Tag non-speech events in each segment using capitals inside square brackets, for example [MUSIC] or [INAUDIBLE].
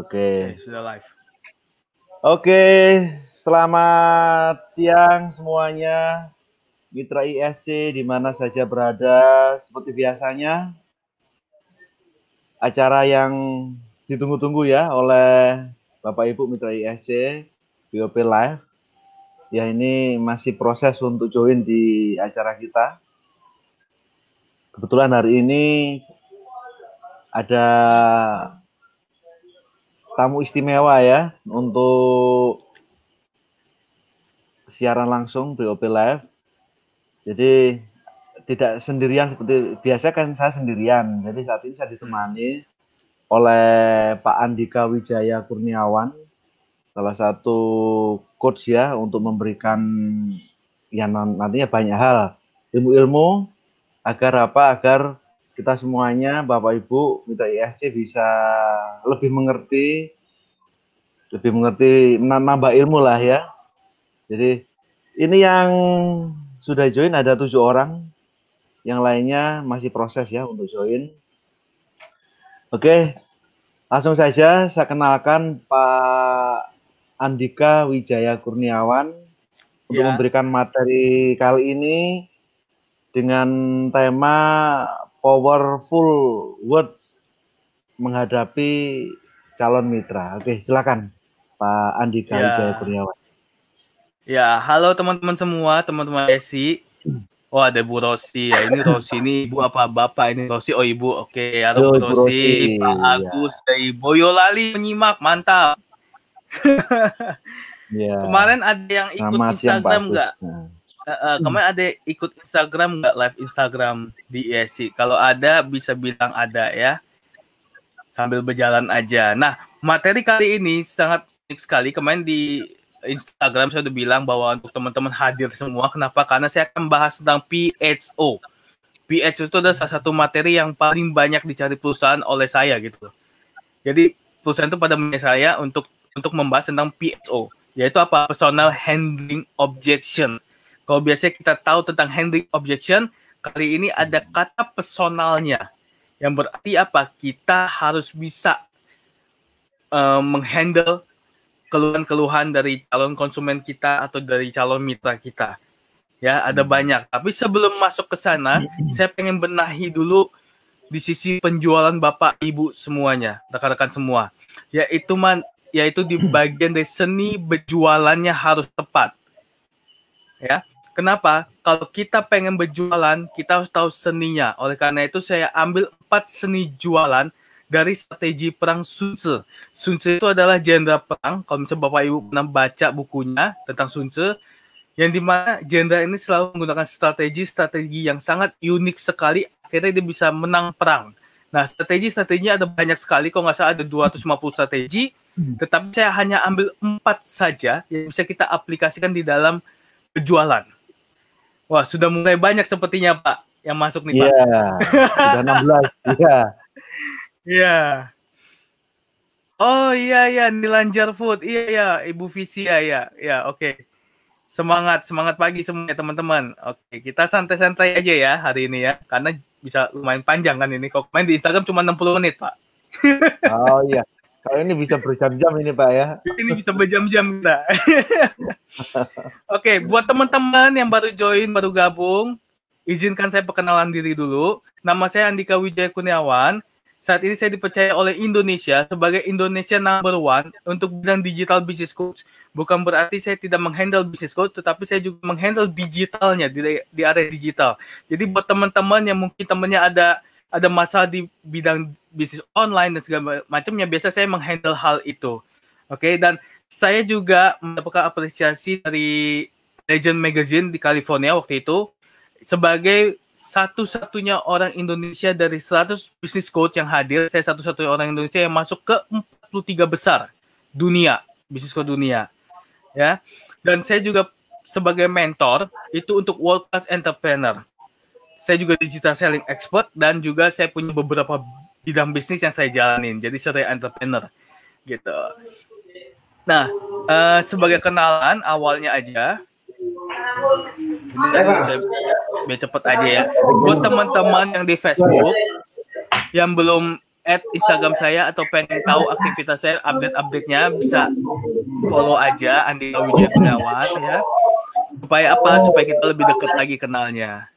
Oke. sudah live. Oke, selamat siang semuanya. Mitra ISC di mana saja berada seperti biasanya. Acara yang ditunggu-tunggu ya oleh Bapak Ibu Mitra ISC BOP Live. Ya ini masih proses untuk join di acara kita. Kebetulan hari ini ada tamu istimewa ya untuk siaran langsung BOP Live. Jadi tidak sendirian seperti biasa kan saya sendirian. Jadi saat ini saya ditemani oleh Pak Andika Wijaya Kurniawan, salah satu coach ya untuk memberikan yang nantinya banyak hal ilmu-ilmu agar apa agar kita semuanya Bapak Ibu minta ISC bisa lebih mengerti lebih mengerti menambah ilmu lah ya. Jadi ini yang sudah join ada tujuh orang, yang lainnya masih proses ya untuk join. Oke, langsung saja saya kenalkan Pak Andika Wijaya Kurniawan untuk ya. memberikan materi kali ini dengan tema powerful words menghadapi calon mitra. Oke, silakan Pak Andika ya. Wijaya Kurniawan. Ya, halo teman-teman semua, teman-teman Esi. Oh ada Bu Rosi ya ini Rosi ini ibu apa bapak ini Rosi oh ibu oke ya Bu Rosi, Rosi Pak ya. Agus ya. dari Boyolali menyimak mantap. ya. [LAUGHS] Kemarin ada yang ikut Nama Instagram nggak? Ya. Uh, kemarin ada ikut Instagram nggak live Instagram di ESI Kalau ada bisa bilang ada ya. Sambil berjalan aja. Nah, materi kali ini sangat unik sekali. Kemarin di Instagram saya udah bilang bahwa untuk teman-teman hadir semua. Kenapa? Karena saya akan bahas tentang PHO. PHO itu adalah salah satu materi yang paling banyak dicari perusahaan oleh saya gitu. Jadi perusahaan itu pada menurut saya untuk untuk membahas tentang PHO, yaitu apa? Personal Handling Objection kalau biasanya kita tahu tentang handling objection, kali ini ada kata personalnya. Yang berarti apa? Kita harus bisa uh, menghandle keluhan-keluhan dari calon konsumen kita atau dari calon mitra kita. Ya, ada hmm. banyak. Tapi sebelum masuk ke sana, hmm. saya pengen benahi dulu di sisi penjualan Bapak Ibu semuanya, rekan-rekan semua. Yaitu man yaitu di hmm. bagian dari seni berjualannya harus tepat. Ya. Kenapa? Kalau kita pengen berjualan, kita harus tahu seninya. Oleh karena itu saya ambil empat seni jualan dari strategi perang Sun Tzu. Sun Tzu itu adalah jenderal perang. Kalau misalnya Bapak Ibu pernah baca bukunya tentang Sun Tzu, yang dimana jenderal ini selalu menggunakan strategi-strategi yang sangat unik sekali. Akhirnya dia bisa menang perang. Nah, strategi-strateginya ada banyak sekali. Kalau nggak salah ada 250 strategi. Hmm. Tetapi saya hanya ambil empat saja yang bisa kita aplikasikan di dalam berjualan. Wah, sudah mulai banyak sepertinya Pak yang masuk nih Pak. Iya, yeah, sudah 16. [LAUGHS] Iya. Iya. Oh iya ya Nilanjar Food. Iya, iya ya, Ibu Visia ya. Ya, oke. Okay. Semangat, semangat pagi semuanya teman-teman. Oke, okay, kita santai-santai aja ya hari ini ya karena bisa lumayan panjang kan ini. Kok main di Instagram cuma 60 menit, Pak. oh iya. [LAUGHS] Kalau ini bisa berjam-jam ini Pak ya. Ini bisa berjam-jam kita. [LAUGHS] Oke, okay, buat teman-teman yang baru join, baru gabung, izinkan saya perkenalan diri dulu. Nama saya Andika Wijaya Kuniawan. Saat ini saya dipercaya oleh Indonesia sebagai Indonesia number one untuk bidang digital business coach. Bukan berarti saya tidak menghandle business coach, tetapi saya juga menghandle digitalnya di area digital. Jadi buat teman-teman yang mungkin temannya ada ada masalah di bidang bisnis online dan segala macamnya biasa saya menghandle hal itu oke okay? dan saya juga mendapatkan apresiasi dari Legend Magazine di California waktu itu sebagai satu-satunya orang Indonesia dari 100 bisnis coach yang hadir saya satu-satunya orang Indonesia yang masuk ke 43 besar dunia bisnis coach dunia ya dan saya juga sebagai mentor itu untuk world class entrepreneur saya juga digital selling expert dan juga saya punya beberapa bidang bisnis yang saya jalanin. Jadi saya entrepreneur gitu. Nah, uh, sebagai kenalan awalnya aja ini saya biar cepet aja ya. Buat teman-teman yang di Facebook yang belum add Instagram saya atau pengen tahu aktivitas saya update updatenya bisa follow aja Andi Wijaya Gunawan ya supaya apa supaya kita lebih dekat lagi kenalnya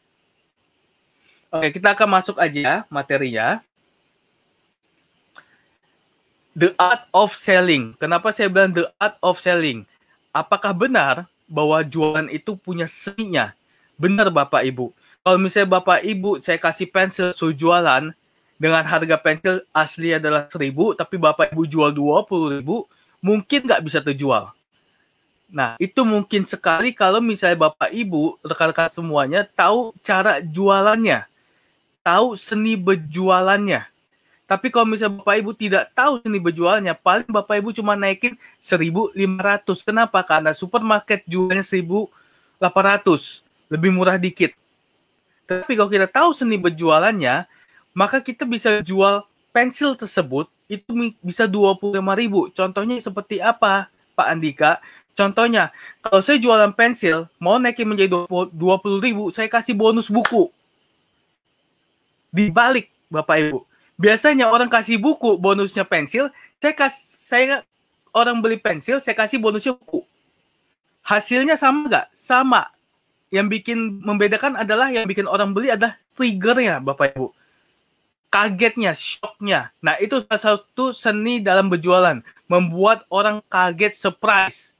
Oke, kita akan masuk aja ya materinya. The art of selling. Kenapa saya bilang the art of selling? Apakah benar bahwa jualan itu punya seninya? Benar Bapak Ibu. Kalau misalnya Bapak Ibu saya kasih pensil so jualan dengan harga pensil asli adalah 1000 tapi Bapak Ibu jual 20.000, mungkin nggak bisa terjual. Nah, itu mungkin sekali kalau misalnya Bapak Ibu, rekan-rekan semuanya tahu cara jualannya tahu seni berjualannya. Tapi kalau misalnya Bapak Ibu tidak tahu seni berjualannya, paling Bapak Ibu cuma naikin 1.500. Kenapa? Karena supermarket jualnya 1.800, lebih murah dikit. Tapi kalau kita tahu seni berjualannya, maka kita bisa jual pensil tersebut itu bisa 25.000. Contohnya seperti apa, Pak Andika? Contohnya, kalau saya jualan pensil, mau naikin menjadi 20.000, saya kasih bonus buku dibalik Bapak Ibu. Biasanya orang kasih buku bonusnya pensil, saya kas saya orang beli pensil, saya kasih bonusnya buku. Hasilnya sama nggak? Sama. Yang bikin membedakan adalah yang bikin orang beli adalah triggernya, Bapak Ibu. Kagetnya, shocknya. Nah, itu salah satu seni dalam berjualan. Membuat orang kaget, surprise.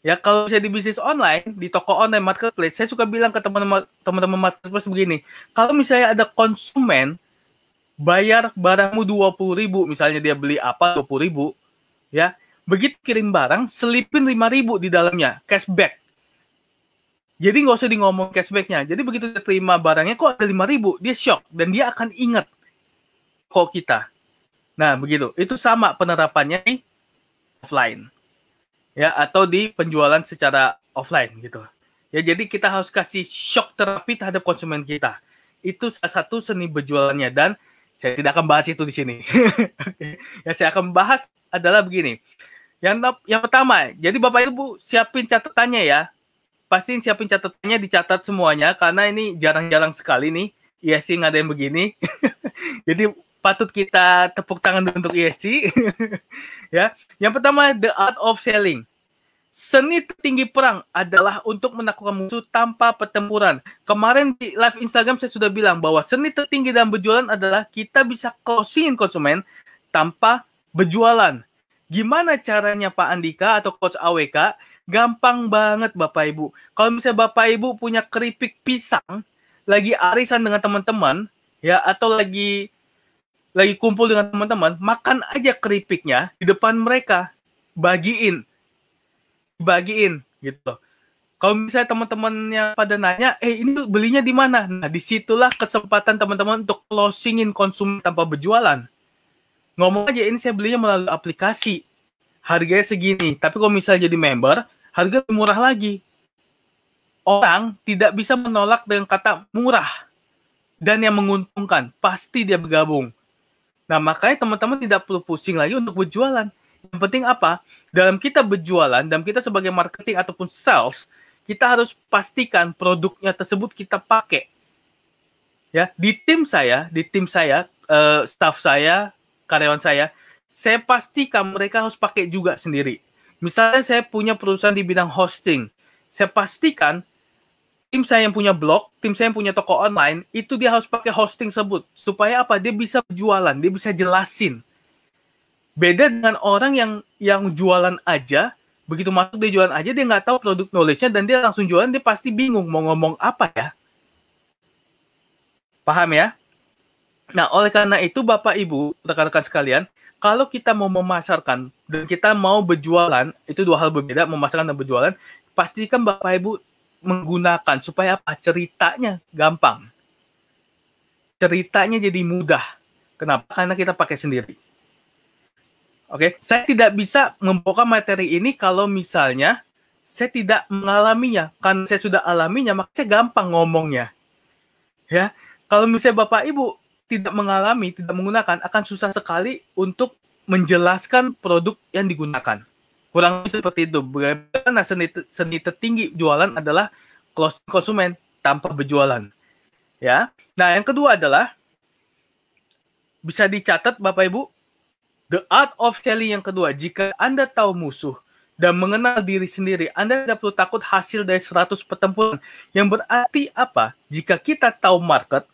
Ya kalau saya di bisnis online, di toko online marketplace, saya suka bilang ke teman-teman teman-teman marketplace begini, kalau misalnya ada konsumen bayar barangmu dua puluh ribu, misalnya dia beli apa dua puluh ribu, ya begitu kirim barang selipin lima ribu di dalamnya cashback. Jadi nggak usah di ngomong cashbacknya. Jadi begitu dia terima barangnya kok ada lima ribu, dia shock dan dia akan ingat kok kita. Nah begitu, itu sama penerapannya nih offline ya atau di penjualan secara offline gitu. Ya jadi kita harus kasih shock terapi terhadap konsumen kita. Itu salah satu seni berjualannya dan saya tidak akan bahas itu di sini. [LAUGHS] Ya saya akan bahas adalah begini. Yang yang pertama, jadi Bapak Ibu siapin catatannya ya. Pasti siapin catatannya dicatat semuanya karena ini jarang-jarang sekali nih iya sih ada yang begini. [LAUGHS] jadi patut kita tepuk tangan untuk ESC [LAUGHS] ya. Yang pertama the art of selling. Seni tertinggi perang adalah untuk menaklukkan musuh tanpa pertempuran. Kemarin di live Instagram saya sudah bilang bahwa seni tertinggi dalam berjualan adalah kita bisa closingin konsumen tanpa berjualan. Gimana caranya Pak Andika atau Coach AWK? Gampang banget Bapak Ibu. Kalau misalnya Bapak Ibu punya keripik pisang, lagi arisan dengan teman-teman, ya atau lagi lagi kumpul dengan teman-teman, makan aja keripiknya di depan mereka, bagiin, bagiin gitu. Kalau misalnya teman-temannya pada nanya, eh ini belinya di mana? Nah disitulah kesempatan teman-teman untuk closingin konsumen tanpa berjualan. Ngomong aja ini saya belinya melalui aplikasi, harganya segini. Tapi kalau misalnya jadi member, harga lebih murah lagi. Orang tidak bisa menolak dengan kata murah dan yang menguntungkan pasti dia bergabung Nah, makanya teman-teman tidak perlu pusing lagi untuk berjualan. Yang penting apa? Dalam kita berjualan, dalam kita sebagai marketing ataupun sales, kita harus pastikan produknya tersebut kita pakai. Ya, di tim saya, di tim saya, uh, staff saya, karyawan saya, saya pastikan mereka harus pakai juga sendiri. Misalnya saya punya perusahaan di bidang hosting, saya pastikan tim saya yang punya blog, tim saya yang punya toko online, itu dia harus pakai hosting sebut. Supaya apa? Dia bisa jualan, dia bisa jelasin. Beda dengan orang yang yang jualan aja, begitu masuk dia jualan aja, dia nggak tahu produk knowledge-nya, dan dia langsung jualan, dia pasti bingung mau ngomong apa ya. Paham ya? Nah, oleh karena itu Bapak Ibu, rekan-rekan sekalian, kalau kita mau memasarkan dan kita mau berjualan, itu dua hal berbeda, memasarkan dan berjualan, pastikan Bapak Ibu menggunakan supaya apa? Ceritanya gampang. Ceritanya jadi mudah. Kenapa? Karena kita pakai sendiri. Oke, saya tidak bisa membuka materi ini kalau misalnya saya tidak mengalaminya. Karena saya sudah alaminya, maka saya gampang ngomongnya. Ya, kalau misalnya Bapak Ibu tidak mengalami, tidak menggunakan, akan susah sekali untuk menjelaskan produk yang digunakan kurang seperti itu. Bagaimana seni, seni tertinggi jualan adalah closing konsumen tanpa berjualan. Ya. Nah, yang kedua adalah bisa dicatat Bapak Ibu, the art of selling yang kedua, jika Anda tahu musuh dan mengenal diri sendiri, Anda tidak perlu takut hasil dari 100 pertempuran. Yang berarti apa? Jika kita tahu market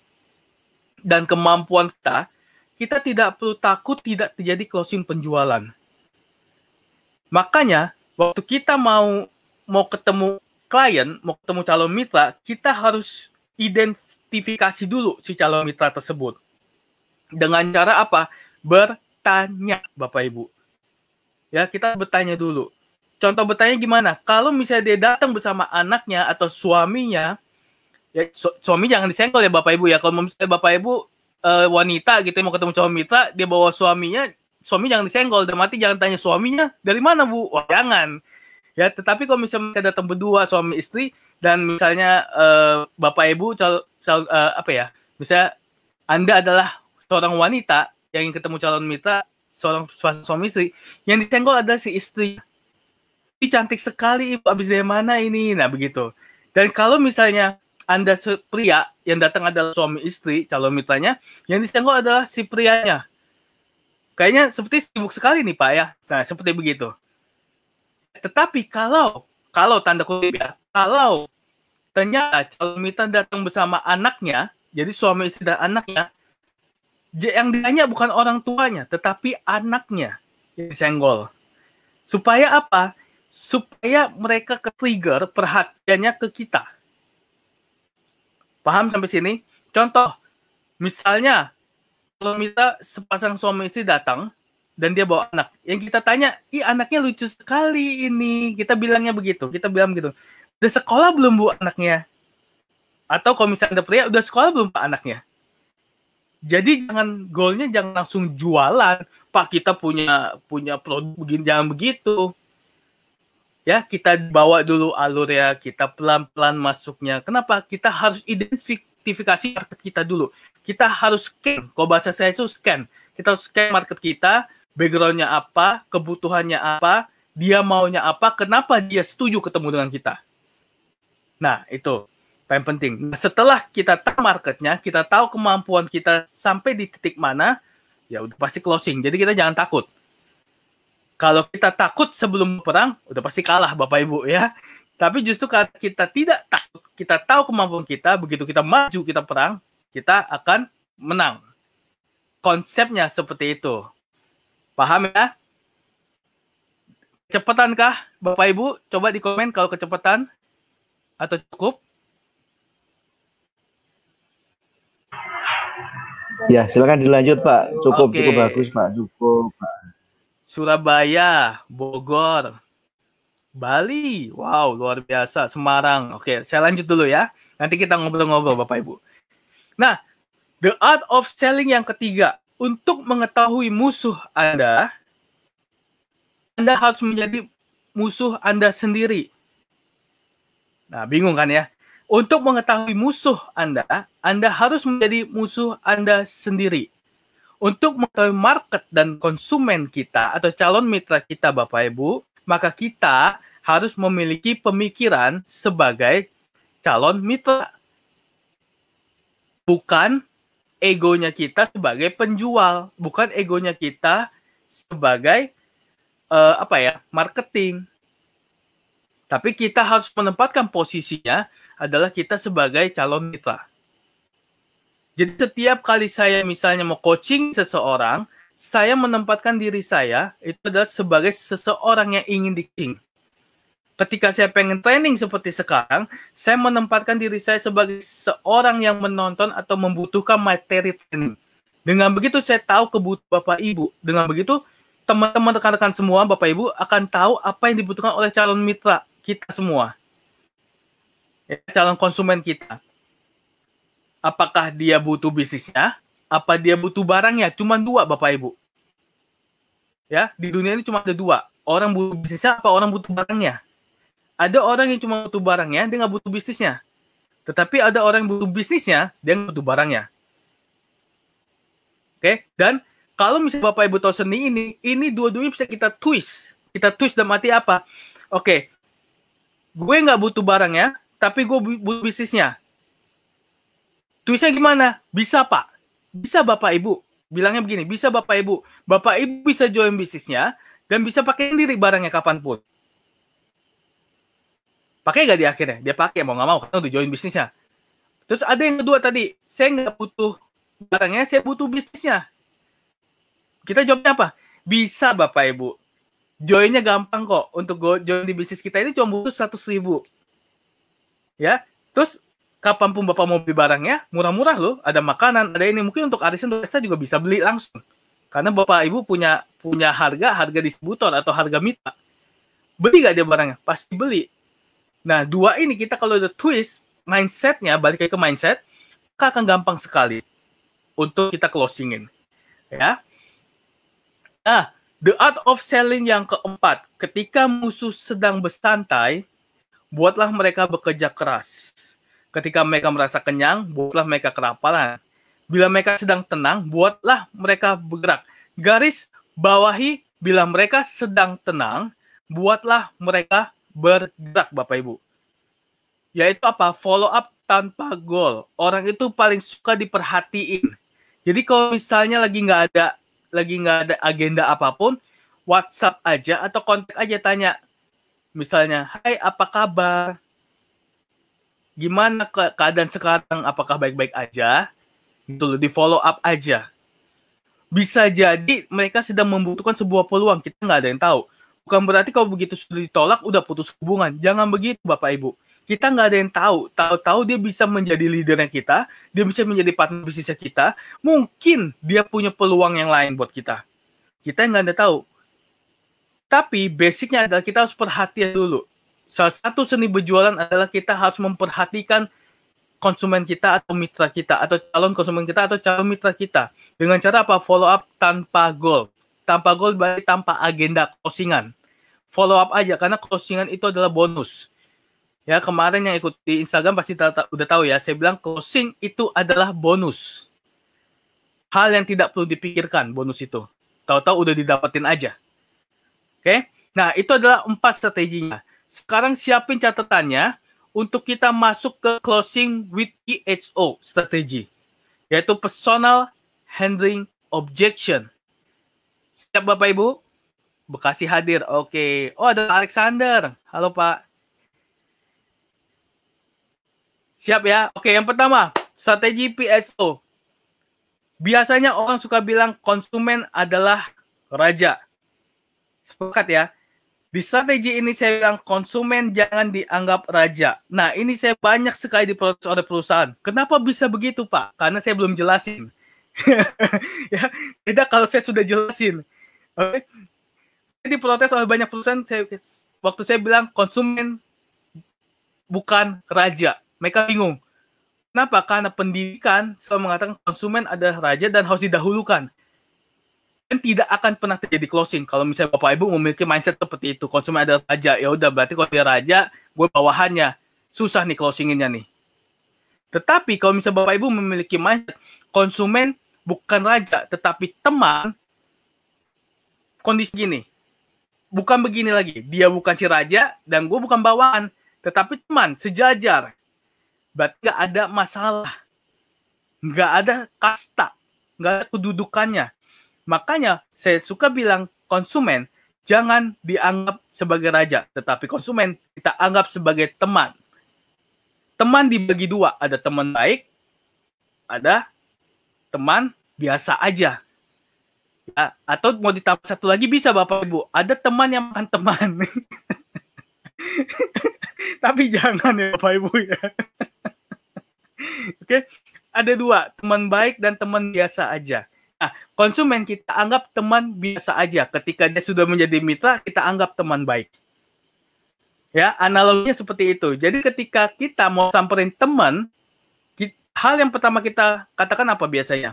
dan kemampuan kita, kita tidak perlu takut tidak terjadi closing penjualan Makanya waktu kita mau mau ketemu klien, mau ketemu calon mitra, kita harus identifikasi dulu si calon mitra tersebut. Dengan cara apa? Bertanya, Bapak Ibu. Ya, kita bertanya dulu. Contoh bertanya gimana? Kalau misalnya dia datang bersama anaknya atau suaminya, ya su suami jangan disenggol ya Bapak Ibu ya. Kalau misalnya Bapak Ibu e, wanita gitu mau ketemu calon mitra, dia bawa suaminya, suami jangan disenggol dan mati jangan tanya suaminya dari mana bu wah oh, jangan ya tetapi kalau misalnya datang berdua suami istri dan misalnya uh, bapak ibu cal, cal, uh, apa ya misalnya anda adalah seorang wanita yang ingin ketemu calon mitra seorang suami istri yang disenggol adalah si istri Ih, cantik sekali ibu abis dari mana ini nah begitu dan kalau misalnya anda pria yang datang adalah suami istri calon mitranya yang disenggol adalah si prianya Kayaknya seperti sibuk sekali nih Pak ya. Nah, seperti begitu. Tetapi kalau kalau tanda kutip ya, kalau ternyata calon mitra datang bersama anaknya, jadi suami istri dan anaknya, yang ditanya bukan orang tuanya, tetapi anaknya yang disenggol. Supaya apa? Supaya mereka ke trigger perhatiannya ke kita. Paham sampai sini? Contoh, misalnya kalau minta sepasang suami istri datang dan dia bawa anak, yang kita tanya, ih anaknya lucu sekali ini, kita bilangnya begitu, kita bilang gitu, udah sekolah belum bu anaknya? Atau kalau misalnya ada pria, udah sekolah belum pak anaknya? Jadi jangan golnya jangan langsung jualan, pak kita punya punya produk begini, jangan begitu ya kita bawa dulu alur ya kita pelan-pelan masuknya kenapa kita harus identifik identifikasi market kita dulu. Kita harus scan, kalau bahasa saya itu scan. Kita harus scan market kita, backgroundnya apa, kebutuhannya apa, dia maunya apa, kenapa dia setuju ketemu dengan kita. Nah, itu paling penting. Nah, setelah kita tahu marketnya, kita tahu kemampuan kita sampai di titik mana, ya udah pasti closing. Jadi kita jangan takut kalau kita takut sebelum perang, udah pasti kalah Bapak Ibu ya. Tapi justru kalau kita tidak takut, kita tahu kemampuan kita, begitu kita maju, kita perang, kita akan menang. Konsepnya seperti itu. Paham ya? Kecepatan kah, Bapak Ibu? Coba di komen kalau kecepatan atau cukup. Ya, silakan dilanjut Pak. Cukup, okay. cukup bagus Pak. Cukup Pak. Surabaya, Bogor, Bali. Wow, luar biasa. Semarang. Oke, saya lanjut dulu ya. Nanti kita ngobrol-ngobrol Bapak Ibu. Nah, the art of selling yang ketiga. Untuk mengetahui musuh Anda, Anda harus menjadi musuh Anda sendiri. Nah, bingung kan ya? Untuk mengetahui musuh Anda, Anda harus menjadi musuh Anda sendiri. Untuk mengetahui market dan konsumen kita atau calon mitra kita Bapak Ibu, maka kita harus memiliki pemikiran sebagai calon mitra. Bukan egonya kita sebagai penjual, bukan egonya kita sebagai uh, apa ya, marketing. Tapi kita harus menempatkan posisinya adalah kita sebagai calon mitra. Jadi setiap kali saya misalnya mau coaching seseorang, saya menempatkan diri saya itu adalah sebagai seseorang yang ingin diking. Ketika saya pengen training seperti sekarang, saya menempatkan diri saya sebagai seorang yang menonton atau membutuhkan materi training. Dengan begitu saya tahu kebutuhan Bapak Ibu. Dengan begitu teman-teman rekan-rekan semua Bapak Ibu akan tahu apa yang dibutuhkan oleh calon mitra kita semua. Ya, calon konsumen kita. Apakah dia butuh bisnisnya? Apa dia butuh barang ya? Cuma dua Bapak Ibu. Ya, di dunia ini cuma ada dua. Orang butuh bisnisnya apa orang butuh barangnya? Ada orang yang cuma butuh barangnya, dia nggak butuh bisnisnya. Tetapi ada orang yang butuh bisnisnya, dia nggak butuh barangnya. Oke, dan kalau misalnya Bapak Ibu tahu seni ini, ini dua-duanya bisa kita twist. Kita twist dan mati apa? Oke, gue nggak butuh barangnya, tapi gue butuh bisnisnya. Twistnya gimana? Bisa, Pak bisa Bapak Ibu bilangnya begini, bisa Bapak Ibu, Bapak Ibu bisa join bisnisnya dan bisa pakai sendiri barangnya kapanpun. Pakai gak di akhirnya? Dia pakai, mau nggak mau, karena udah join bisnisnya. Terus ada yang kedua tadi, saya nggak butuh barangnya, saya butuh bisnisnya. Kita jawabnya apa? Bisa Bapak Ibu. Joinnya gampang kok. Untuk join di bisnis kita ini cuma butuh seratus ribu. Ya, Terus kapanpun Bapak mau beli barangnya, murah-murah loh. Ada makanan, ada ini. Mungkin untuk arisan desa juga bisa beli langsung. Karena Bapak Ibu punya punya harga, harga distributor atau harga mitra. Beli gak dia barangnya? Pasti beli. Nah, dua ini kita kalau udah twist, mindsetnya, balik ke mindset, maka akan gampang sekali untuk kita closingin. Ya. Nah, the art of selling yang keempat, ketika musuh sedang bersantai, buatlah mereka bekerja keras Ketika mereka merasa kenyang, buatlah mereka kelaparan. Bila mereka sedang tenang, buatlah mereka bergerak. Garis bawahi, bila mereka sedang tenang, buatlah mereka bergerak, Bapak Ibu. Yaitu apa? Follow up tanpa goal. Orang itu paling suka diperhatiin. Jadi kalau misalnya lagi nggak ada lagi nggak ada agenda apapun, WhatsApp aja atau kontak aja tanya. Misalnya, "Hai, apa kabar? gimana ke keadaan sekarang apakah baik-baik aja gitu loh di follow up aja bisa jadi mereka sedang membutuhkan sebuah peluang kita nggak ada yang tahu bukan berarti kalau begitu sudah ditolak udah putus hubungan jangan begitu bapak ibu kita nggak ada yang tahu tahu-tahu dia bisa menjadi leadernya kita dia bisa menjadi partner bisnisnya kita mungkin dia punya peluang yang lain buat kita kita nggak ada tahu tapi basicnya adalah kita harus perhatian dulu salah satu seni berjualan adalah kita harus memperhatikan konsumen kita atau mitra kita atau calon konsumen kita atau calon mitra kita dengan cara apa follow up tanpa goal tanpa goal berarti tanpa agenda closingan follow up aja karena closingan itu adalah bonus ya kemarin yang ikut di Instagram pasti udah tahu ya saya bilang closing itu adalah bonus hal yang tidak perlu dipikirkan bonus itu tahu-tahu udah didapetin aja oke okay? nah itu adalah empat strateginya sekarang siapin catatannya untuk kita masuk ke closing with EHO strategi, yaitu personal handling objection. Siap Bapak Ibu? Bekasi hadir. Oke. Oh ada Alexander. Halo Pak. Siap ya. Oke, yang pertama, strategi PSO. Biasanya orang suka bilang konsumen adalah raja. Sepakat ya. Di strategi ini saya bilang konsumen jangan dianggap raja. Nah ini saya banyak sekali diprotes oleh perusahaan. Kenapa bisa begitu Pak? Karena saya belum jelasin. [LAUGHS] ya, tidak kalau saya sudah jelasin. Oke. Okay. Jadi diprotes oleh banyak perusahaan. Saya, waktu saya bilang konsumen bukan raja. Mereka bingung. Kenapa? Karena pendidikan selalu mengatakan konsumen adalah raja dan harus didahulukan dan tidak akan pernah terjadi closing kalau misalnya bapak ibu memiliki mindset seperti itu konsumen adalah raja ya udah berarti kalau dia raja gue bawahannya susah nih closinginnya nih tetapi kalau misalnya bapak ibu memiliki mindset konsumen bukan raja tetapi teman kondisi gini bukan begini lagi dia bukan si raja dan gue bukan bawaan tetapi teman sejajar berarti gak ada masalah nggak ada kasta nggak ada kedudukannya Makanya saya suka bilang konsumen jangan dianggap sebagai raja, tetapi konsumen kita anggap sebagai teman. Teman dibagi dua, ada teman baik, ada teman biasa aja. Ya, atau mau ditambah satu lagi bisa Bapak Ibu, ada teman yang makan teman. [LAUGHS] tapi jangan ya Bapak Ibu ya. [LAUGHS] Oke, ada dua, teman baik dan teman biasa aja Nah, konsumen kita anggap teman biasa aja. Ketika dia sudah menjadi mitra, kita anggap teman baik. Ya, analoginya seperti itu. Jadi ketika kita mau samperin teman, hal yang pertama kita katakan apa biasanya?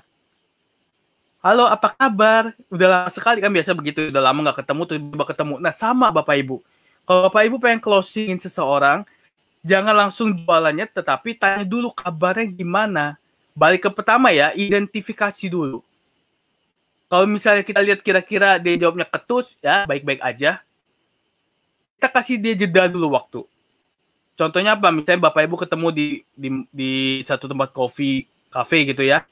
Halo, apa kabar? Udah lama sekali kan biasa begitu, udah lama nggak ketemu, tiba-tiba ketemu. Nah, sama Bapak Ibu. Kalau Bapak Ibu pengen closingin seseorang, jangan langsung jualannya, tetapi tanya dulu kabarnya gimana. Balik ke pertama ya, identifikasi dulu. Kalau misalnya kita lihat kira-kira dia jawabnya ketus, ya baik-baik aja. Kita kasih dia jeda dulu waktu. Contohnya apa? Misalnya Bapak Ibu ketemu di di, di satu tempat kopi, kafe gitu ya.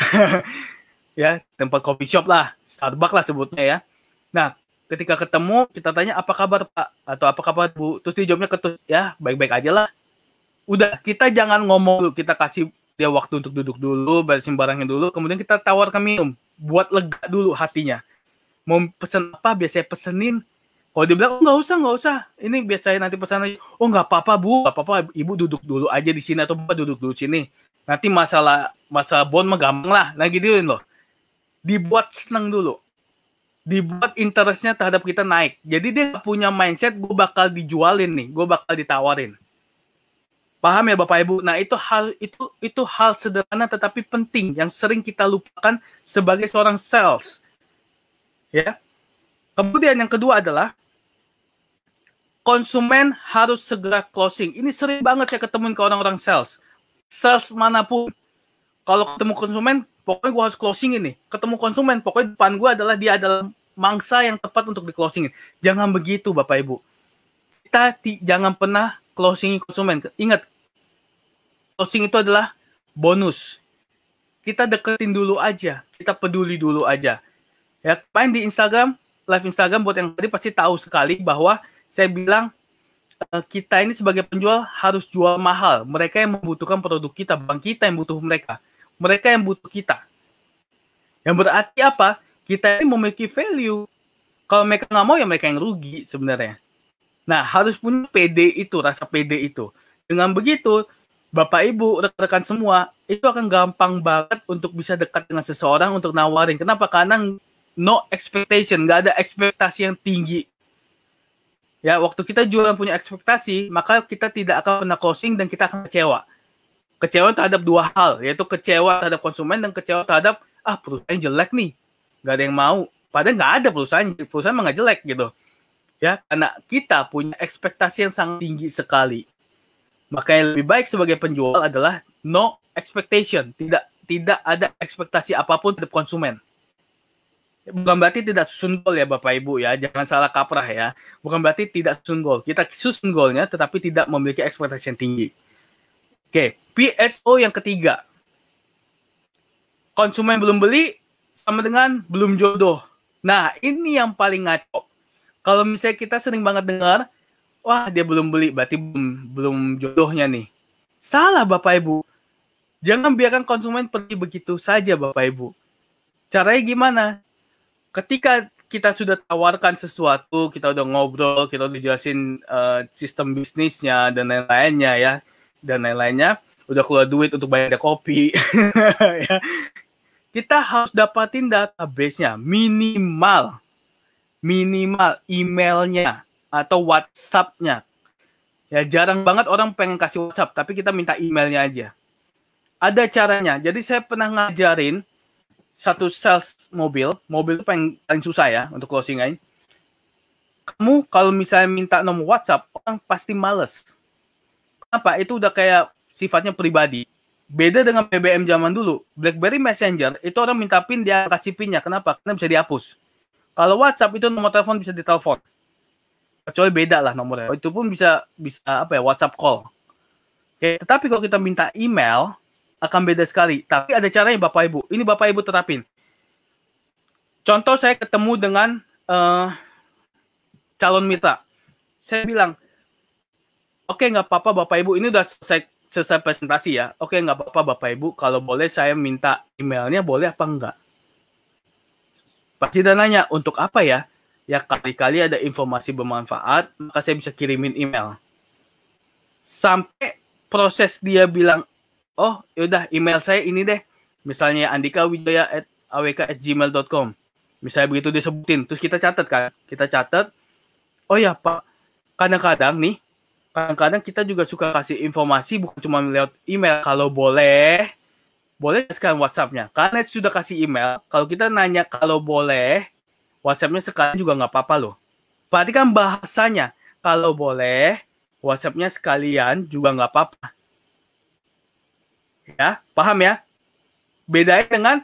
[LAUGHS] ya, tempat kopi shop lah, Starbucks lah sebutnya ya. Nah, ketika ketemu kita tanya apa kabar Pak atau apa kabar Bu, terus dia jawabnya ketus, ya baik-baik aja lah. Udah, kita jangan ngomong dulu, kita kasih dia waktu untuk duduk dulu, beresin barangnya dulu, kemudian kita tawarkan minum buat lega dulu hatinya. Mau pesen apa biasanya pesenin. Kalau dia bilang oh, nggak usah nggak usah, ini biasanya nanti pesan aja. Oh nggak apa-apa bu, nggak apa-apa ibu duduk dulu aja di sini atau bapak duduk dulu sini. Nanti masalah masalah bon mah gampang lah, nah gituin loh. Dibuat seneng dulu, dibuat interestnya terhadap kita naik. Jadi dia punya mindset gue bakal dijualin nih, gue bakal ditawarin Paham ya Bapak Ibu? Nah, itu hal itu itu hal sederhana tetapi penting yang sering kita lupakan sebagai seorang sales. Ya. Kemudian yang kedua adalah konsumen harus segera closing. Ini sering banget saya ketemuin ke orang-orang sales. Sales manapun. Kalau ketemu konsumen, pokoknya gue harus closing ini. Ketemu konsumen, pokoknya depan gue adalah dia adalah mangsa yang tepat untuk di closing Jangan begitu Bapak Ibu kita jangan pernah closing konsumen. Ingat, closing itu adalah bonus. Kita deketin dulu aja, kita peduli dulu aja. Ya, main di Instagram, live Instagram buat yang tadi pasti tahu sekali bahwa saya bilang eh, kita ini sebagai penjual harus jual mahal. Mereka yang membutuhkan produk kita, bank kita yang butuh mereka. Mereka yang butuh kita. Yang berarti apa? Kita ini memiliki value. Kalau mereka nggak mau ya mereka yang rugi sebenarnya Nah, harus punya PD itu, rasa PD itu. Dengan begitu, Bapak Ibu, rekan-rekan semua, itu akan gampang banget untuk bisa dekat dengan seseorang untuk nawarin. Kenapa? Karena no expectation, nggak ada ekspektasi yang tinggi. Ya, waktu kita jualan punya ekspektasi, maka kita tidak akan pernah closing dan kita akan kecewa. Kecewa terhadap dua hal, yaitu kecewa terhadap konsumen dan kecewa terhadap, ah perusahaan jelek nih, nggak ada yang mau. Padahal nggak ada perusahaan, perusahaan emang nggak jelek gitu ya karena kita punya ekspektasi yang sangat tinggi sekali makanya lebih baik sebagai penjual adalah no expectation tidak tidak ada ekspektasi apapun terhadap konsumen bukan berarti tidak susun gol ya Bapak Ibu ya, jangan salah kaprah ya. Bukan berarti tidak susun gol. Kita susun golnya tetapi tidak memiliki ekspektasi yang tinggi. Oke, PSO yang ketiga. Konsumen belum beli sama dengan belum jodoh. Nah, ini yang paling ngaco. Kalau misalnya kita sering banget dengar, wah dia belum beli, berarti belum belum jodohnya nih. Salah Bapak Ibu. Jangan biarkan konsumen pergi begitu saja Bapak Ibu. Caranya gimana? Ketika kita sudah tawarkan sesuatu, kita udah ngobrol, kita udah jelasin uh, sistem bisnisnya dan lain-lainnya ya, dan lain-lainnya, udah keluar duit untuk bayar kopi. [LAUGHS] Ya. Kita harus dapatin database-nya minimal minimal emailnya atau WhatsAppnya. Ya jarang banget orang pengen kasih WhatsApp, tapi kita minta emailnya aja. Ada caranya. Jadi saya pernah ngajarin satu sales mobil, mobil itu paling, paling susah ya untuk closing -in. Kamu kalau misalnya minta nomor WhatsApp, orang pasti males. Kenapa? Itu udah kayak sifatnya pribadi. Beda dengan BBM zaman dulu. BlackBerry Messenger, itu orang minta pin, dia kasih pinnya. Kenapa? Karena bisa dihapus kalau WhatsApp itu nomor telepon bisa ditelepon. Kecuali beda lah nomornya. Itu pun bisa bisa apa ya WhatsApp call. Oke, tetapi kalau kita minta email akan beda sekali. Tapi ada caranya Bapak Ibu. Ini Bapak Ibu terapin. Contoh saya ketemu dengan uh, calon mitra. Saya bilang, oke okay, nggak apa-apa Bapak Ibu, ini udah selesai, selesai presentasi ya. Oke okay, nggak apa-apa Bapak Ibu, kalau boleh saya minta emailnya boleh apa enggak? Pasti dan nanya, untuk apa ya? Ya kali-kali ada informasi bermanfaat, maka saya bisa kirimin email. Sampai proses dia bilang, oh yaudah email saya ini deh. Misalnya Andika Wijaya at awk at gmail.com. Misalnya begitu disebutin, terus kita catat kan? Kita catat, oh ya Pak, kadang-kadang nih, kadang-kadang kita juga suka kasih informasi bukan cuma lewat email. Kalau boleh, boleh sekalian WhatsApp-nya Karena sudah kasih email, kalau kita nanya kalau boleh, WhatsApp-nya sekali juga nggak apa-apa loh. Perhatikan bahasanya. Kalau boleh, WhatsApp-nya sekalian juga nggak apa-apa. Ya, paham ya? bedain dengan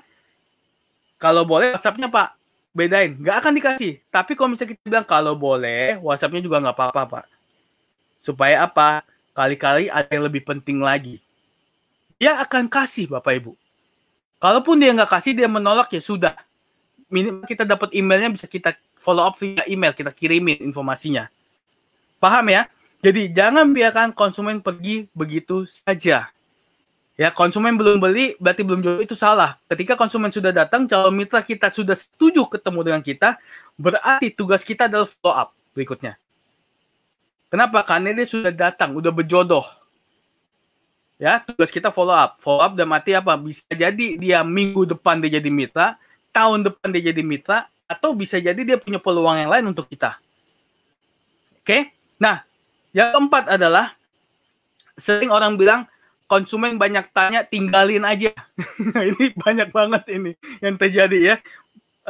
kalau boleh WhatsApp-nya Pak, bedain. Nggak akan dikasih. Tapi kalau misalnya kita bilang kalau boleh, WhatsApp-nya juga nggak apa-apa Pak. Supaya apa? Kali-kali ada yang lebih penting lagi dia akan kasih Bapak Ibu. Kalaupun dia nggak kasih, dia menolak ya sudah. Minimal kita dapat emailnya bisa kita follow up via email, kita kirimin informasinya. Paham ya? Jadi jangan biarkan konsumen pergi begitu saja. Ya, konsumen belum beli berarti belum jual itu salah. Ketika konsumen sudah datang, calon mitra kita sudah setuju ketemu dengan kita, berarti tugas kita adalah follow up berikutnya. Kenapa? Karena dia sudah datang, sudah berjodoh ya tugas kita follow up follow up dan mati apa bisa jadi dia minggu depan dia jadi mitra tahun depan dia jadi mitra atau bisa jadi dia punya peluang yang lain untuk kita oke okay? nah yang keempat adalah sering orang bilang konsumen banyak tanya tinggalin aja [LAUGHS] ini banyak banget ini yang terjadi ya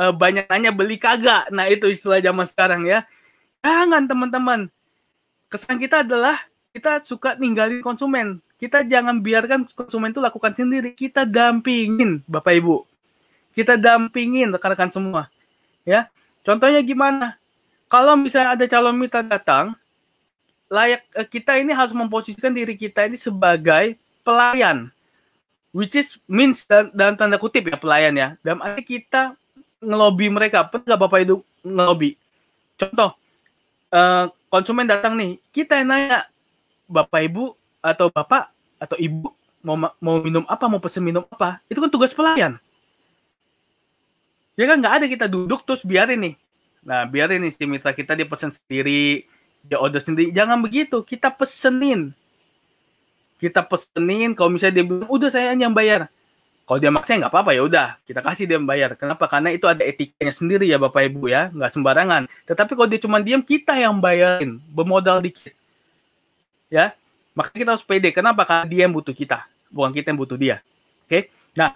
eh, banyak tanya beli kagak nah itu istilah zaman sekarang ya jangan teman-teman kesan kita adalah kita suka ninggalin konsumen kita jangan biarkan konsumen itu lakukan sendiri. Kita dampingin, Bapak Ibu. Kita dampingin rekan-rekan semua. Ya. Contohnya gimana? Kalau misalnya ada calon mitra datang, layak eh, kita ini harus memposisikan diri kita ini sebagai pelayan. Which is means dan, dalam tanda kutip ya pelayan ya. Dan arti kita ngelobi mereka. nggak Bapak Ibu ngelobi? Contoh, eh, konsumen datang nih, kita yang nanya, Bapak Ibu atau Bapak atau ibu mau mau minum apa mau pesen minum apa itu kan tugas pelayan ya kan nggak ada kita duduk terus biarin nih nah biarin nih si mitra kita dia pesen sendiri dia order sendiri jangan begitu kita pesenin kita pesenin kalau misalnya dia bilang udah saya yang bayar kalau dia maksa nggak apa-apa ya udah kita kasih dia bayar kenapa karena itu ada etikanya sendiri ya bapak ibu ya nggak sembarangan tetapi kalau dia cuma diam kita yang bayarin bermodal dikit ya Makanya kita harus pede. Kenapa? Karena dia yang butuh kita, bukan kita yang butuh dia. Oke? Okay? Nah,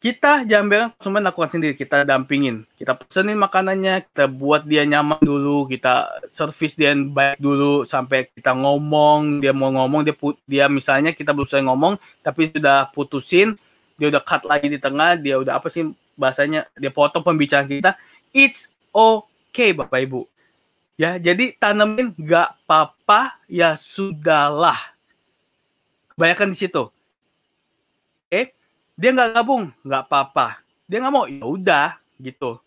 kita jangan bilang konsumen lakukan sendiri. Kita dampingin, kita pesenin makanannya, kita buat dia nyaman dulu, kita service dia yang baik dulu sampai kita ngomong, dia mau ngomong, dia put, dia misalnya kita berusaha ngomong, tapi sudah putusin, dia udah cut lagi di tengah, dia udah apa sih bahasanya, dia potong pembicaraan kita. It's okay, Bapak Ibu Ya, jadi tanemin gak apa-apa, ya sudahlah. Kebanyakan di situ. Oke, dia nggak gabung, nggak apa-apa. Dia nggak mau, ya udah gitu.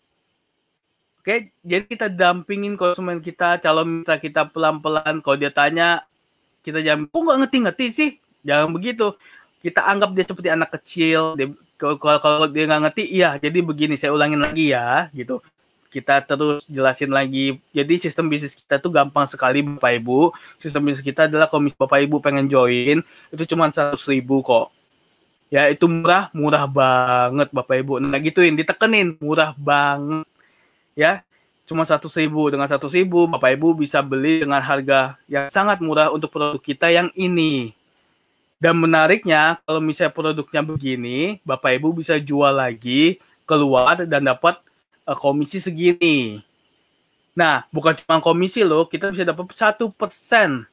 Oke, jadi kita dampingin konsumen kita, calon mitra kita pelan-pelan. Kalau dia tanya, kita jangan, kok nggak ngerti-ngerti sih? Jangan begitu. Kita anggap dia seperti anak kecil. Dia, kalau, kalau dia nggak ngerti, iya. Jadi begini, saya ulangin lagi ya, gitu kita terus jelasin lagi. Jadi sistem bisnis kita tuh gampang sekali Bapak Ibu. Sistem bisnis kita adalah komisi Bapak Ibu pengen join itu cuma 100 ribu kok. Ya itu murah, murah banget Bapak Ibu. Nah gituin, ditekenin murah banget. Ya, cuma 100 ribu dengan 100 ribu Bapak Ibu bisa beli dengan harga yang sangat murah untuk produk kita yang ini. Dan menariknya, kalau misalnya produknya begini, Bapak Ibu bisa jual lagi, keluar, dan dapat Eh, komisi segini. Nah, bukan cuma komisi loh, kita bisa dapat satu persen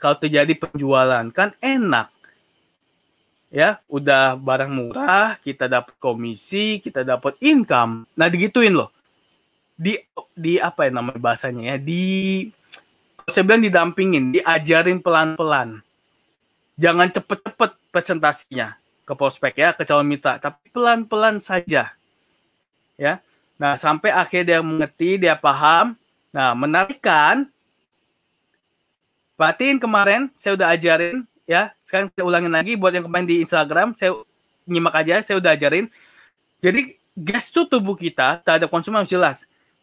kalau terjadi penjualan kan enak. Ya, udah barang murah, kita dapat komisi, kita dapat income. Nah, digituin loh. Di di apa ya namanya bahasanya ya? Di saya bilang didampingin, diajarin pelan-pelan. Jangan cepet-cepet presentasinya ke prospek ya, ke calon mitra, tapi pelan-pelan saja ya. Nah, sampai akhirnya dia mengerti, dia paham. Nah, menarik kan? Perhatiin kemarin saya udah ajarin ya. Sekarang saya ulangin lagi buat yang kemarin di Instagram, saya nyimak aja, saya udah ajarin. Jadi gestur tubuh kita ada konsumen harus jelas.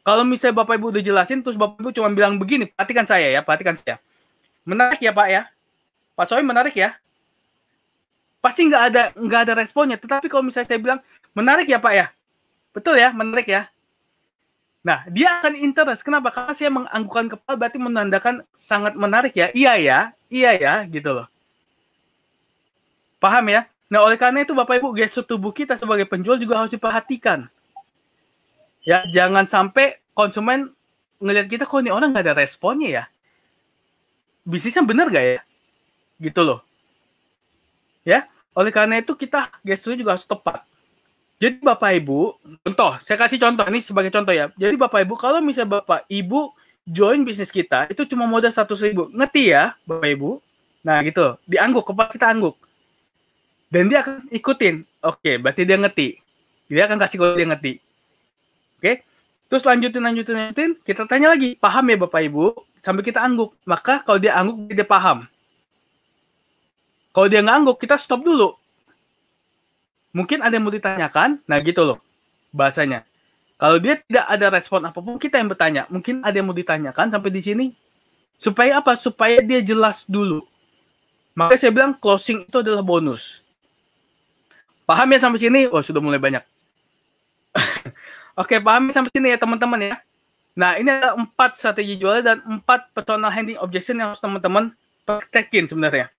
Kalau misalnya Bapak Ibu udah jelasin, terus Bapak Ibu cuma bilang begini, perhatikan saya ya, perhatikan saya. Menarik ya Pak ya? Pak Soi menarik ya? Pasti nggak ada nggak ada responnya. Tetapi kalau misalnya saya bilang menarik ya Pak ya, Betul ya, menarik ya. Nah, dia akan interest. Kenapa? Karena saya menganggukkan kepala berarti menandakan sangat menarik ya. Iya ya, iya ya, gitu loh. Paham ya? Nah, oleh karena itu Bapak Ibu, gestur tubuh kita sebagai penjual juga harus diperhatikan. Ya, jangan sampai konsumen ngelihat kita kok ini orang nggak ada responnya ya. Bisnisnya bener nggak ya? Gitu loh. Ya, oleh karena itu kita gesturnya juga harus tepat. Jadi Bapak Ibu, contoh, saya kasih contoh ini sebagai contoh ya. Jadi Bapak Ibu, kalau misalnya Bapak Ibu join bisnis kita, itu cuma modal satu ribu. Ngerti ya Bapak Ibu? Nah gitu, diangguk, kepala kita angguk. Dan dia akan ikutin. Oke, berarti dia ngerti. Dia akan kasih kode dia ngerti. Oke, terus lanjutin, lanjutin, lanjutin. Kita tanya lagi, paham ya Bapak Ibu? Sampai kita angguk. Maka kalau dia angguk, dia paham. Kalau dia nggak angguk, kita stop dulu mungkin ada yang mau ditanyakan, nah gitu loh bahasanya. Kalau dia tidak ada respon apapun kita yang bertanya, mungkin ada yang mau ditanyakan sampai di sini. Supaya apa? Supaya dia jelas dulu. Makanya saya bilang closing itu adalah bonus. Paham ya sampai sini? Oh, sudah mulai banyak. [LAUGHS] Oke, paham ya sampai sini ya teman-teman ya. Nah, ini ada empat strategi jual dan empat personal handling objection yang harus teman-teman praktekin sebenarnya.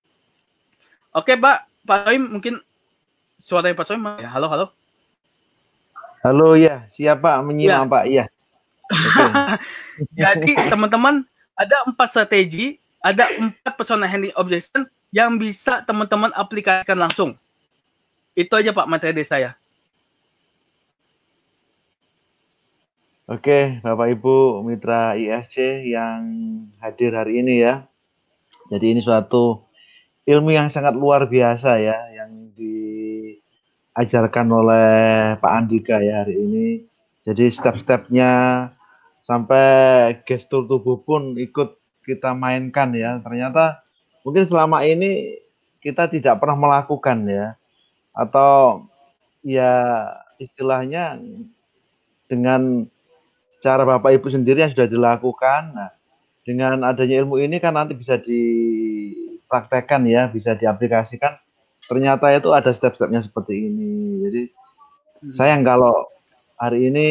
Oke, Pak Pak Soim, mungkin suara Pak Soe ya halo halo halo ya siapa menyimak ya. Pak ya okay. [LAUGHS] jadi teman-teman ada empat strategi ada empat persona handling objection yang bisa teman-teman aplikasikan langsung itu aja Pak materi saya Oke, Bapak Ibu mitra ISC yang hadir hari ini ya. Jadi ini suatu ilmu yang sangat luar biasa ya yang di ajarkan oleh Pak Andika ya hari ini. Jadi step-stepnya sampai gestur tubuh pun ikut kita mainkan ya. Ternyata mungkin selama ini kita tidak pernah melakukan ya. Atau ya istilahnya dengan cara Bapak Ibu sendiri yang sudah dilakukan. Nah, dengan adanya ilmu ini kan nanti bisa dipraktekkan ya, bisa diaplikasikan ternyata itu ada step-stepnya seperti ini. Jadi hmm. sayang kalau hari ini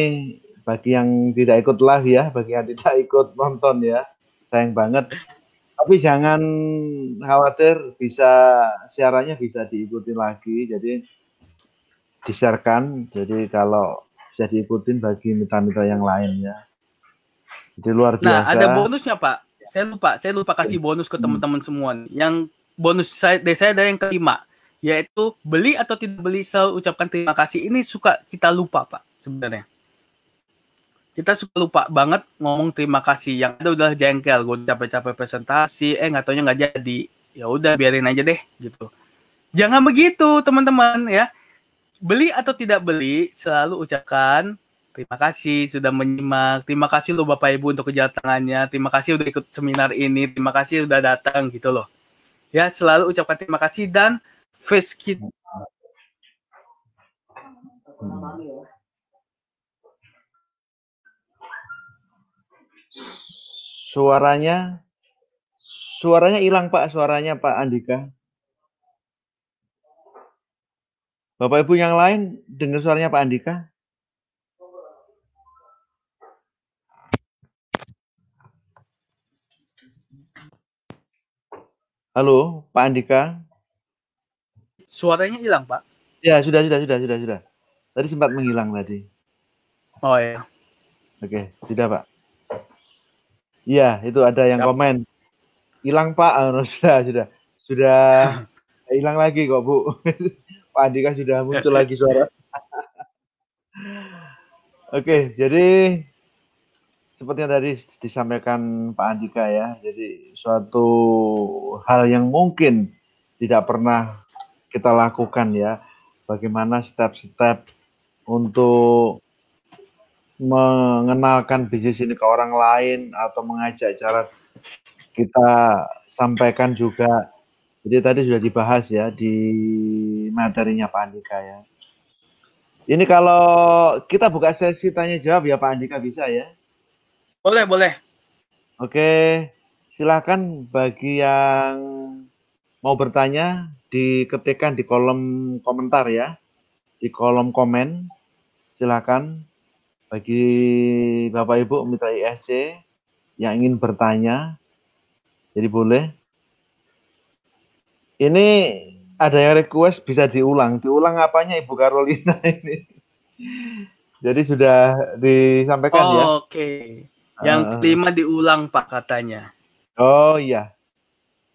bagi yang tidak ikut live ya, bagi yang tidak ikut nonton ya, sayang banget. Tapi jangan khawatir, bisa siarannya bisa diikuti lagi. Jadi disiarkan. Jadi kalau bisa diikutin bagi mitra-mitra yang lain ya. Jadi luar nah, biasa. Nah, ada bonusnya Pak. Saya lupa, saya lupa kasih bonus ke hmm. teman-teman semua. Yang bonus saya, dari saya dari yang kelima yaitu beli atau tidak beli selalu ucapkan terima kasih ini suka kita lupa pak sebenarnya kita suka lupa banget ngomong terima kasih yang ada udah jengkel gue capek-capek presentasi eh nggak taunya nggak jadi ya udah biarin aja deh gitu jangan begitu teman-teman ya beli atau tidak beli selalu ucapkan terima kasih sudah menyimak terima kasih lo bapak ibu untuk kejatangannya terima kasih udah ikut seminar ini terima kasih udah datang gitu loh ya selalu ucapkan terima kasih dan face kit. suaranya suaranya hilang Pak, suaranya Pak Andika. Bapak Ibu yang lain dengar suaranya Pak Andika? Halo, Pak Andika. Suaranya hilang, Pak? Ya, sudah, sudah, sudah, sudah, sudah. Tadi sempat menghilang tadi. Oh ya. Oke, tidak Pak. Iya, itu ada yang Siap. komen. Hilang, Pak. Oh, sudah, sudah. Sudah [LAUGHS] hilang lagi kok, Bu. [LAUGHS] Pak Andika sudah muncul lagi suara. [LAUGHS] Oke, jadi sepertinya tadi disampaikan Pak Andika ya, jadi suatu hal yang mungkin tidak pernah kita lakukan ya. Bagaimana step-step untuk mengenalkan bisnis ini ke orang lain atau mengajak cara kita sampaikan juga. Jadi tadi sudah dibahas ya di materinya Pak Andika ya. Ini kalau kita buka sesi tanya jawab ya Pak Andika bisa ya? Boleh, boleh. Oke, silahkan bagi yang mau bertanya diketikkan di kolom komentar ya. Di kolom komen silakan bagi Bapak Ibu mitra ISC yang ingin bertanya. Jadi boleh. Ini ada yang request bisa diulang. Diulang apanya Ibu Carolina [LAUGHS] ini? Jadi sudah disampaikan oh, ya. Oke. Okay. Yang uh, kelima diulang Pak katanya. Oh iya.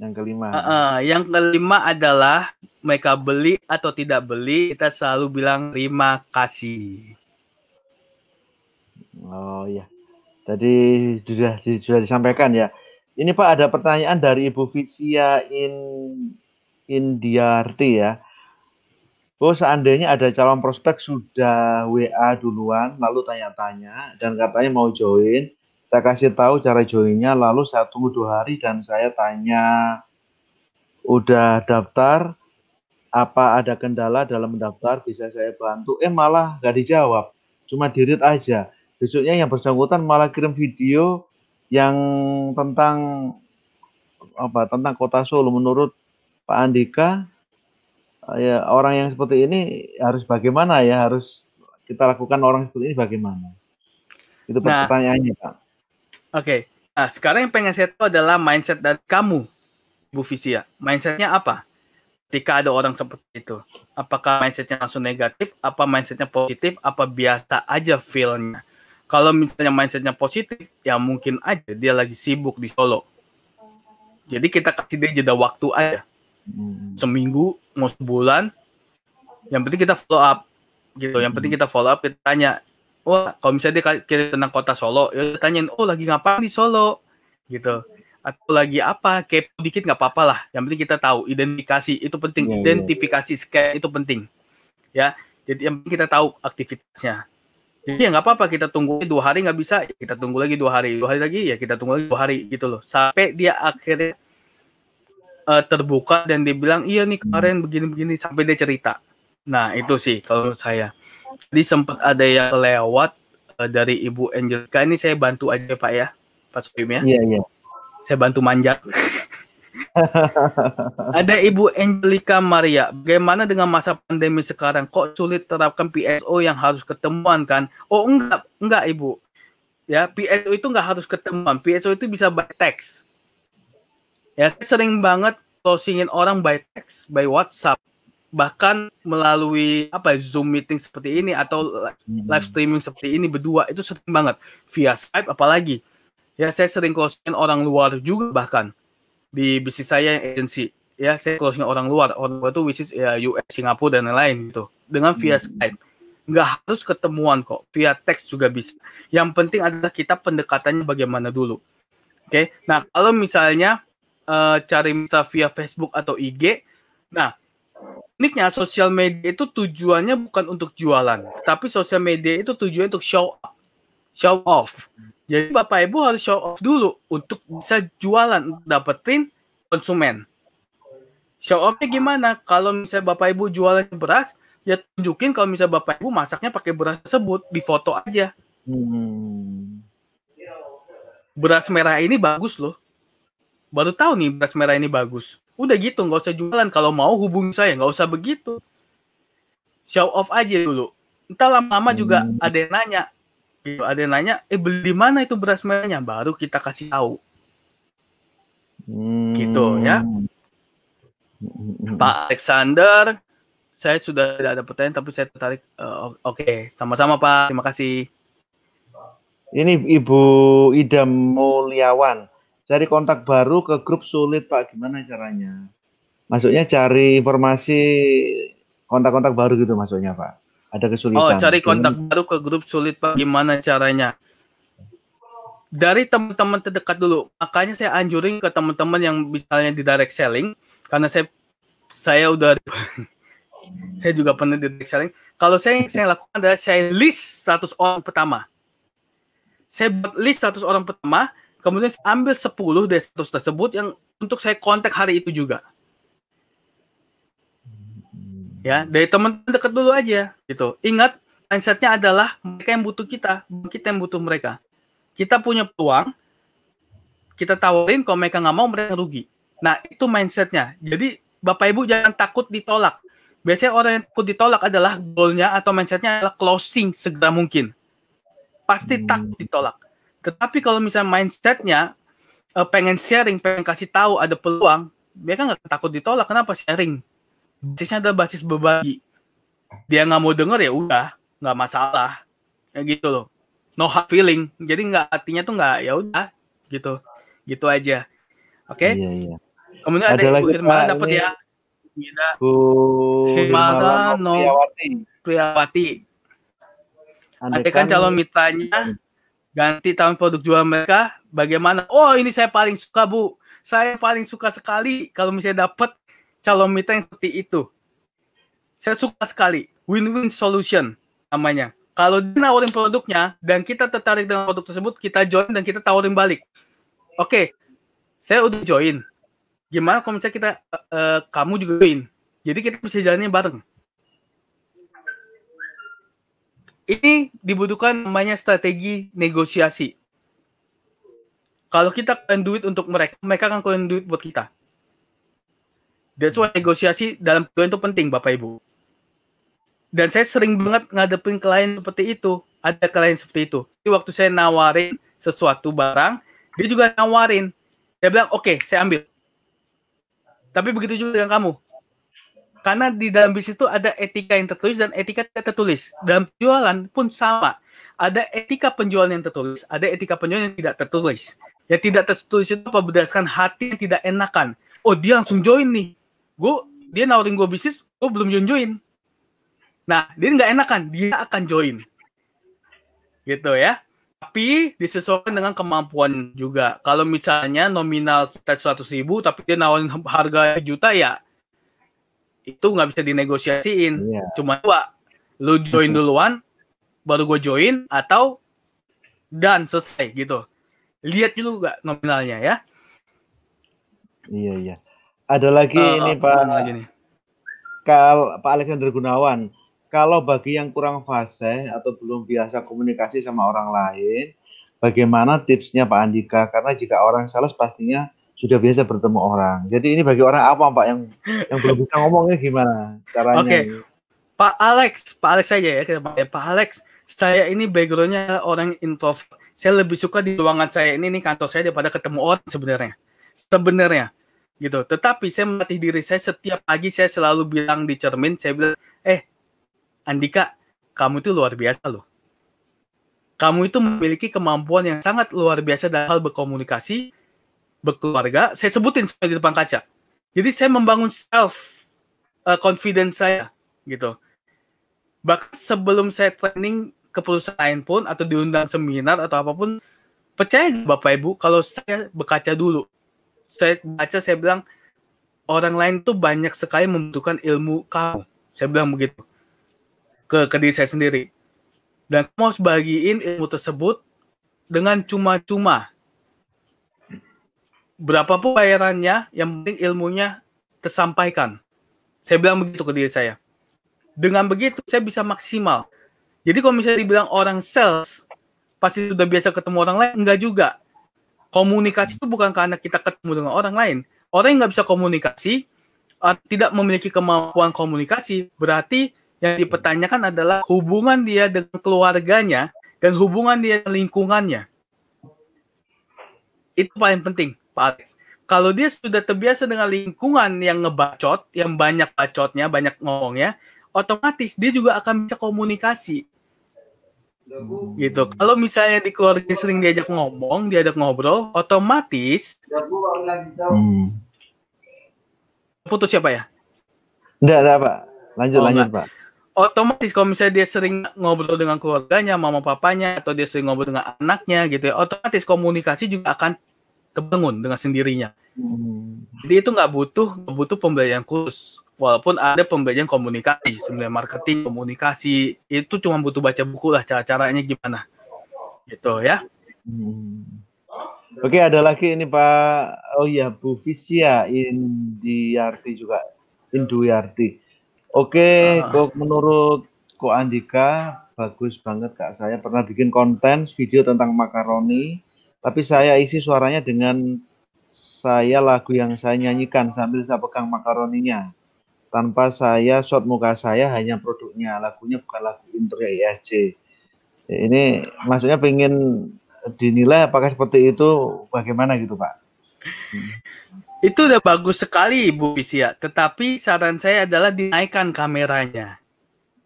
Yang kelima. Uh, uh, yang kelima adalah mereka beli atau tidak beli, kita selalu bilang terima kasih. Oh iya. Tadi sudah sudah disampaikan ya. Ini Pak ada pertanyaan dari Ibu Visia in Indiarti ya. Oh seandainya ada calon prospek sudah WA duluan, lalu tanya-tanya, dan katanya mau join, saya kasih tahu cara joinnya lalu saya tunggu dua hari dan saya tanya udah daftar apa ada kendala dalam mendaftar bisa saya bantu eh malah nggak dijawab cuma dirit aja besoknya yang bersangkutan malah kirim video yang tentang apa tentang kota Solo menurut Pak Andika ya orang yang seperti ini harus bagaimana ya harus kita lakukan orang seperti ini bagaimana itu nah, pertanyaannya Pak Oke. Okay. Nah, sekarang yang pengen saya tahu adalah mindset dari kamu, Bu Visia. Mindsetnya apa? Ketika ada orang seperti itu, apakah mindsetnya langsung negatif, apa mindsetnya positif, apa biasa aja feelnya? Kalau misalnya mindsetnya positif, ya mungkin aja dia lagi sibuk di Solo. Jadi kita kasih dia jeda waktu aja. Hmm. Seminggu, mau sebulan. Yang penting kita follow up gitu. Yang penting hmm. kita follow up, kita tanya wah kalau misalnya dia kira tentang kota Solo ya tanyain oh lagi ngapain di Solo gitu atau lagi apa kepo dikit nggak apa-apa lah yang penting kita tahu identifikasi itu penting yeah, iya, iya. identifikasi yeah. scan itu penting ya jadi yang penting kita tahu aktivitasnya jadi ya nggak apa-apa kita tunggu dua hari nggak bisa ya kita tunggu lagi dua hari dua hari lagi ya kita tunggu lagi dua hari gitu loh sampai dia akhirnya uh, terbuka dan dibilang iya nih kemarin begini-begini sampai dia cerita nah itu sih kalau saya tadi sempat ada yang lewat uh, dari Ibu Angelika ini saya bantu aja Pak ya, Pak Soim ya. Iya iya. Saya bantu manjat. [LAUGHS] ada Ibu Angelika Maria. Bagaimana dengan masa pandemi sekarang? Kok sulit terapkan PSO yang harus ketemuan kan? Oh enggak, enggak Ibu. Ya, PSO itu enggak harus ketemuan. PSO itu bisa by text. Ya, sering banget closingin orang by text, by WhatsApp bahkan melalui apa ya, Zoom meeting seperti ini atau hmm. live streaming seperti ini berdua itu sering banget via Skype apalagi ya saya sering closing orang luar juga bahkan di bisnis saya yang agency ya saya closing orang luar orang luar itu which is ya US Singapura dan lain-lain gitu dengan via hmm. Skype nggak harus ketemuan kok via teks juga bisa yang penting adalah kita pendekatannya bagaimana dulu oke okay? nah kalau misalnya uh, cari mitra via Facebook atau IG nah uniknya sosial media itu tujuannya bukan untuk jualan, tapi sosial media itu tujuannya untuk show up, show off. Jadi bapak ibu harus show off dulu untuk bisa jualan, dapetin konsumen. Show offnya gimana? Kalau misalnya bapak ibu jualan beras, ya tunjukin kalau misalnya bapak ibu masaknya pakai beras tersebut di foto aja. Hmm. Beras merah ini bagus loh. Baru tahu nih beras merah ini bagus Udah gitu, nggak usah jualan. Kalau mau hubungi saya, nggak usah begitu. Show off aja dulu. entah lama-lama juga hmm. ada yang nanya. Gitu, ada yang nanya, eh beli di mana itu beras merahnya? Baru kita kasih tahu. Hmm. Gitu ya. Pak Alexander, saya sudah tidak ada pertanyaan tapi saya tertarik. Uh, Oke, okay. sama-sama Pak. Terima kasih. Ini Ibu Ida Mulyawan cari kontak baru ke grup sulit Pak. Gimana caranya? Maksudnya cari informasi kontak-kontak baru gitu maksudnya Pak. Ada kesulitan. Oh, cari kontak Gimana? baru ke grup sulit Pak. Gimana caranya? Dari teman-teman terdekat dulu. Makanya saya anjurin ke teman-teman yang misalnya di direct selling karena saya saya udah [LAUGHS] saya juga pernah di direct selling. Kalau saya yang saya lakukan adalah saya list 100 orang pertama. Saya buat list 100 orang pertama, Kemudian saya ambil 10 dari status tersebut yang untuk saya kontak hari itu juga. Ya, dari teman dekat dulu aja gitu. Ingat mindsetnya adalah mereka yang butuh kita, kita yang butuh mereka. Kita punya peluang, kita tawarin kalau mereka nggak mau mereka rugi. Nah itu mindsetnya. Jadi Bapak Ibu jangan takut ditolak. Biasanya orang yang takut ditolak adalah goalnya atau mindsetnya adalah closing segera mungkin. Pasti takut ditolak. Tetapi kalau misalnya mindsetnya uh, pengen sharing, pengen kasih tahu ada peluang, mereka nggak takut ditolak. Kenapa sharing? Basisnya adalah basis berbagi. Dia nggak mau denger ya udah, nggak masalah. Ya gitu loh. No hard feeling. Jadi nggak artinya tuh nggak ya udah gitu. Gitu aja. Oke. Okay? Iya, iya. Kemudian ada, ada Ibu Irma dapat ya. Gila. Bu Irma Priawati. Priawati. Adekan calon mitranya ganti tahun produk jual mereka bagaimana oh ini saya paling suka bu saya paling suka sekali kalau misalnya dapat calon mitra yang seperti itu saya suka sekali win-win solution namanya kalau dia nawarin produknya dan kita tertarik dengan produk tersebut kita join dan kita tawarin balik oke okay, saya udah join gimana kalau misalnya kita uh, kamu juga join jadi kita bisa jalannya bareng ini dibutuhkan namanya strategi negosiasi. Kalau kita keluarin duit untuk mereka, mereka akan keluarin duit buat kita. That's why negosiasi dalam perusahaan itu penting, Bapak Ibu. Dan saya sering banget ngadepin klien seperti itu. Ada klien seperti itu. Jadi waktu saya nawarin sesuatu barang, dia juga nawarin. Dia bilang, oke, okay, saya ambil. Tapi begitu juga dengan kamu. Karena di dalam bisnis itu ada etika yang tertulis dan etika tidak tertulis. Dalam jualan pun sama. Ada etika penjualan yang tertulis, ada etika penjualan yang tidak tertulis. Ya tidak tertulis itu apa berdasarkan hati yang tidak enakan. Oh dia langsung join nih. gua dia nawarin gua bisnis, gua belum join join. Nah dia nggak enakan, dia akan join. Gitu ya tapi disesuaikan dengan kemampuan juga. Kalau misalnya nominal kita 100 ribu, tapi dia nawarin harga juta ya itu nggak bisa dinegosiasiin. Yeah. Cuma dua, lu join duluan, baru gue join atau dan selesai gitu. Lihat dulu nggak nominalnya ya. Iya iya. Ada lagi uh, ini Pak. Lagi nih. Kal Pak Alexander Gunawan. Kalau bagi yang kurang fase atau belum biasa komunikasi sama orang lain, bagaimana tipsnya Pak Andika? Karena jika orang sales pastinya sudah biasa bertemu orang. Jadi ini bagi orang apa Pak yang yang belum bisa ngomongnya gimana caranya? Oke, okay. Pak Alex, Pak Alex saja ya Pak Alex. Saya ini backgroundnya orang introvert. Saya lebih suka di ruangan saya ini nih kantor saya daripada ketemu orang sebenarnya. Sebenarnya gitu. Tetapi saya melatih diri saya setiap pagi saya selalu bilang di cermin saya bilang, eh Andika, kamu itu luar biasa loh kamu itu memiliki kemampuan yang sangat luar biasa dalam hal berkomunikasi, berkeluarga, saya sebutin di depan kaca. Jadi saya membangun self uh, confidence saya gitu. Bahkan sebelum saya training ke perusahaan pun atau diundang seminar atau apapun, percaya Bapak Ibu kalau saya berkaca dulu. Saya baca saya bilang orang lain tuh banyak sekali membutuhkan ilmu kamu. Saya bilang begitu ke, ke diri saya sendiri. Dan kamu harus bagiin ilmu tersebut dengan cuma-cuma berapapun bayarannya, yang penting ilmunya tersampaikan. Saya bilang begitu ke diri saya. Dengan begitu saya bisa maksimal. Jadi kalau misalnya dibilang orang sales pasti sudah biasa ketemu orang lain, enggak juga. Komunikasi itu bukan karena kita ketemu dengan orang lain. Orang yang nggak bisa komunikasi, ah, tidak memiliki kemampuan komunikasi, berarti yang dipertanyakan adalah hubungan dia dengan keluarganya dan hubungan dia dengan lingkungannya. Itu paling penting Alex. Kalau dia sudah terbiasa dengan lingkungan yang ngebacot, yang banyak bacotnya, banyak ngomongnya, otomatis dia juga akan bisa komunikasi. Gitu. Kalau misalnya di keluarga sering diajak ngomong, diajak ngobrol, otomatis hmm. putus siapa ya? Enggak, enggak, Pak. Lanjut, oh, lanjut, Pak otomatis kalau misalnya dia sering ngobrol dengan keluarganya, mama papanya, atau dia sering ngobrol dengan anaknya gitu ya, otomatis komunikasi juga akan kebangun dengan sendirinya. Hmm. Jadi itu nggak butuh gak butuh pembelajaran khusus. Walaupun ada pembelajaran komunikasi, sebenarnya marketing, komunikasi itu cuma butuh baca buku lah cara-caranya gimana. Gitu ya. Hmm. Oke, ada lagi ini Pak. Oh iya, Bu Visia Indiarti juga. Induyarti. Oke, uh. menurut Ko Andika bagus banget Kak. Saya pernah bikin konten video tentang makaroni tapi saya isi suaranya dengan saya lagu yang saya nyanyikan sambil saya pegang makaroninya. Tanpa saya shot muka saya hanya produknya, lagunya bukan lagu inter ISJ. Ini maksudnya pengen dinilai apakah seperti itu bagaimana gitu Pak? Itu udah bagus sekali Bu Bisia, tetapi saran saya adalah dinaikkan kameranya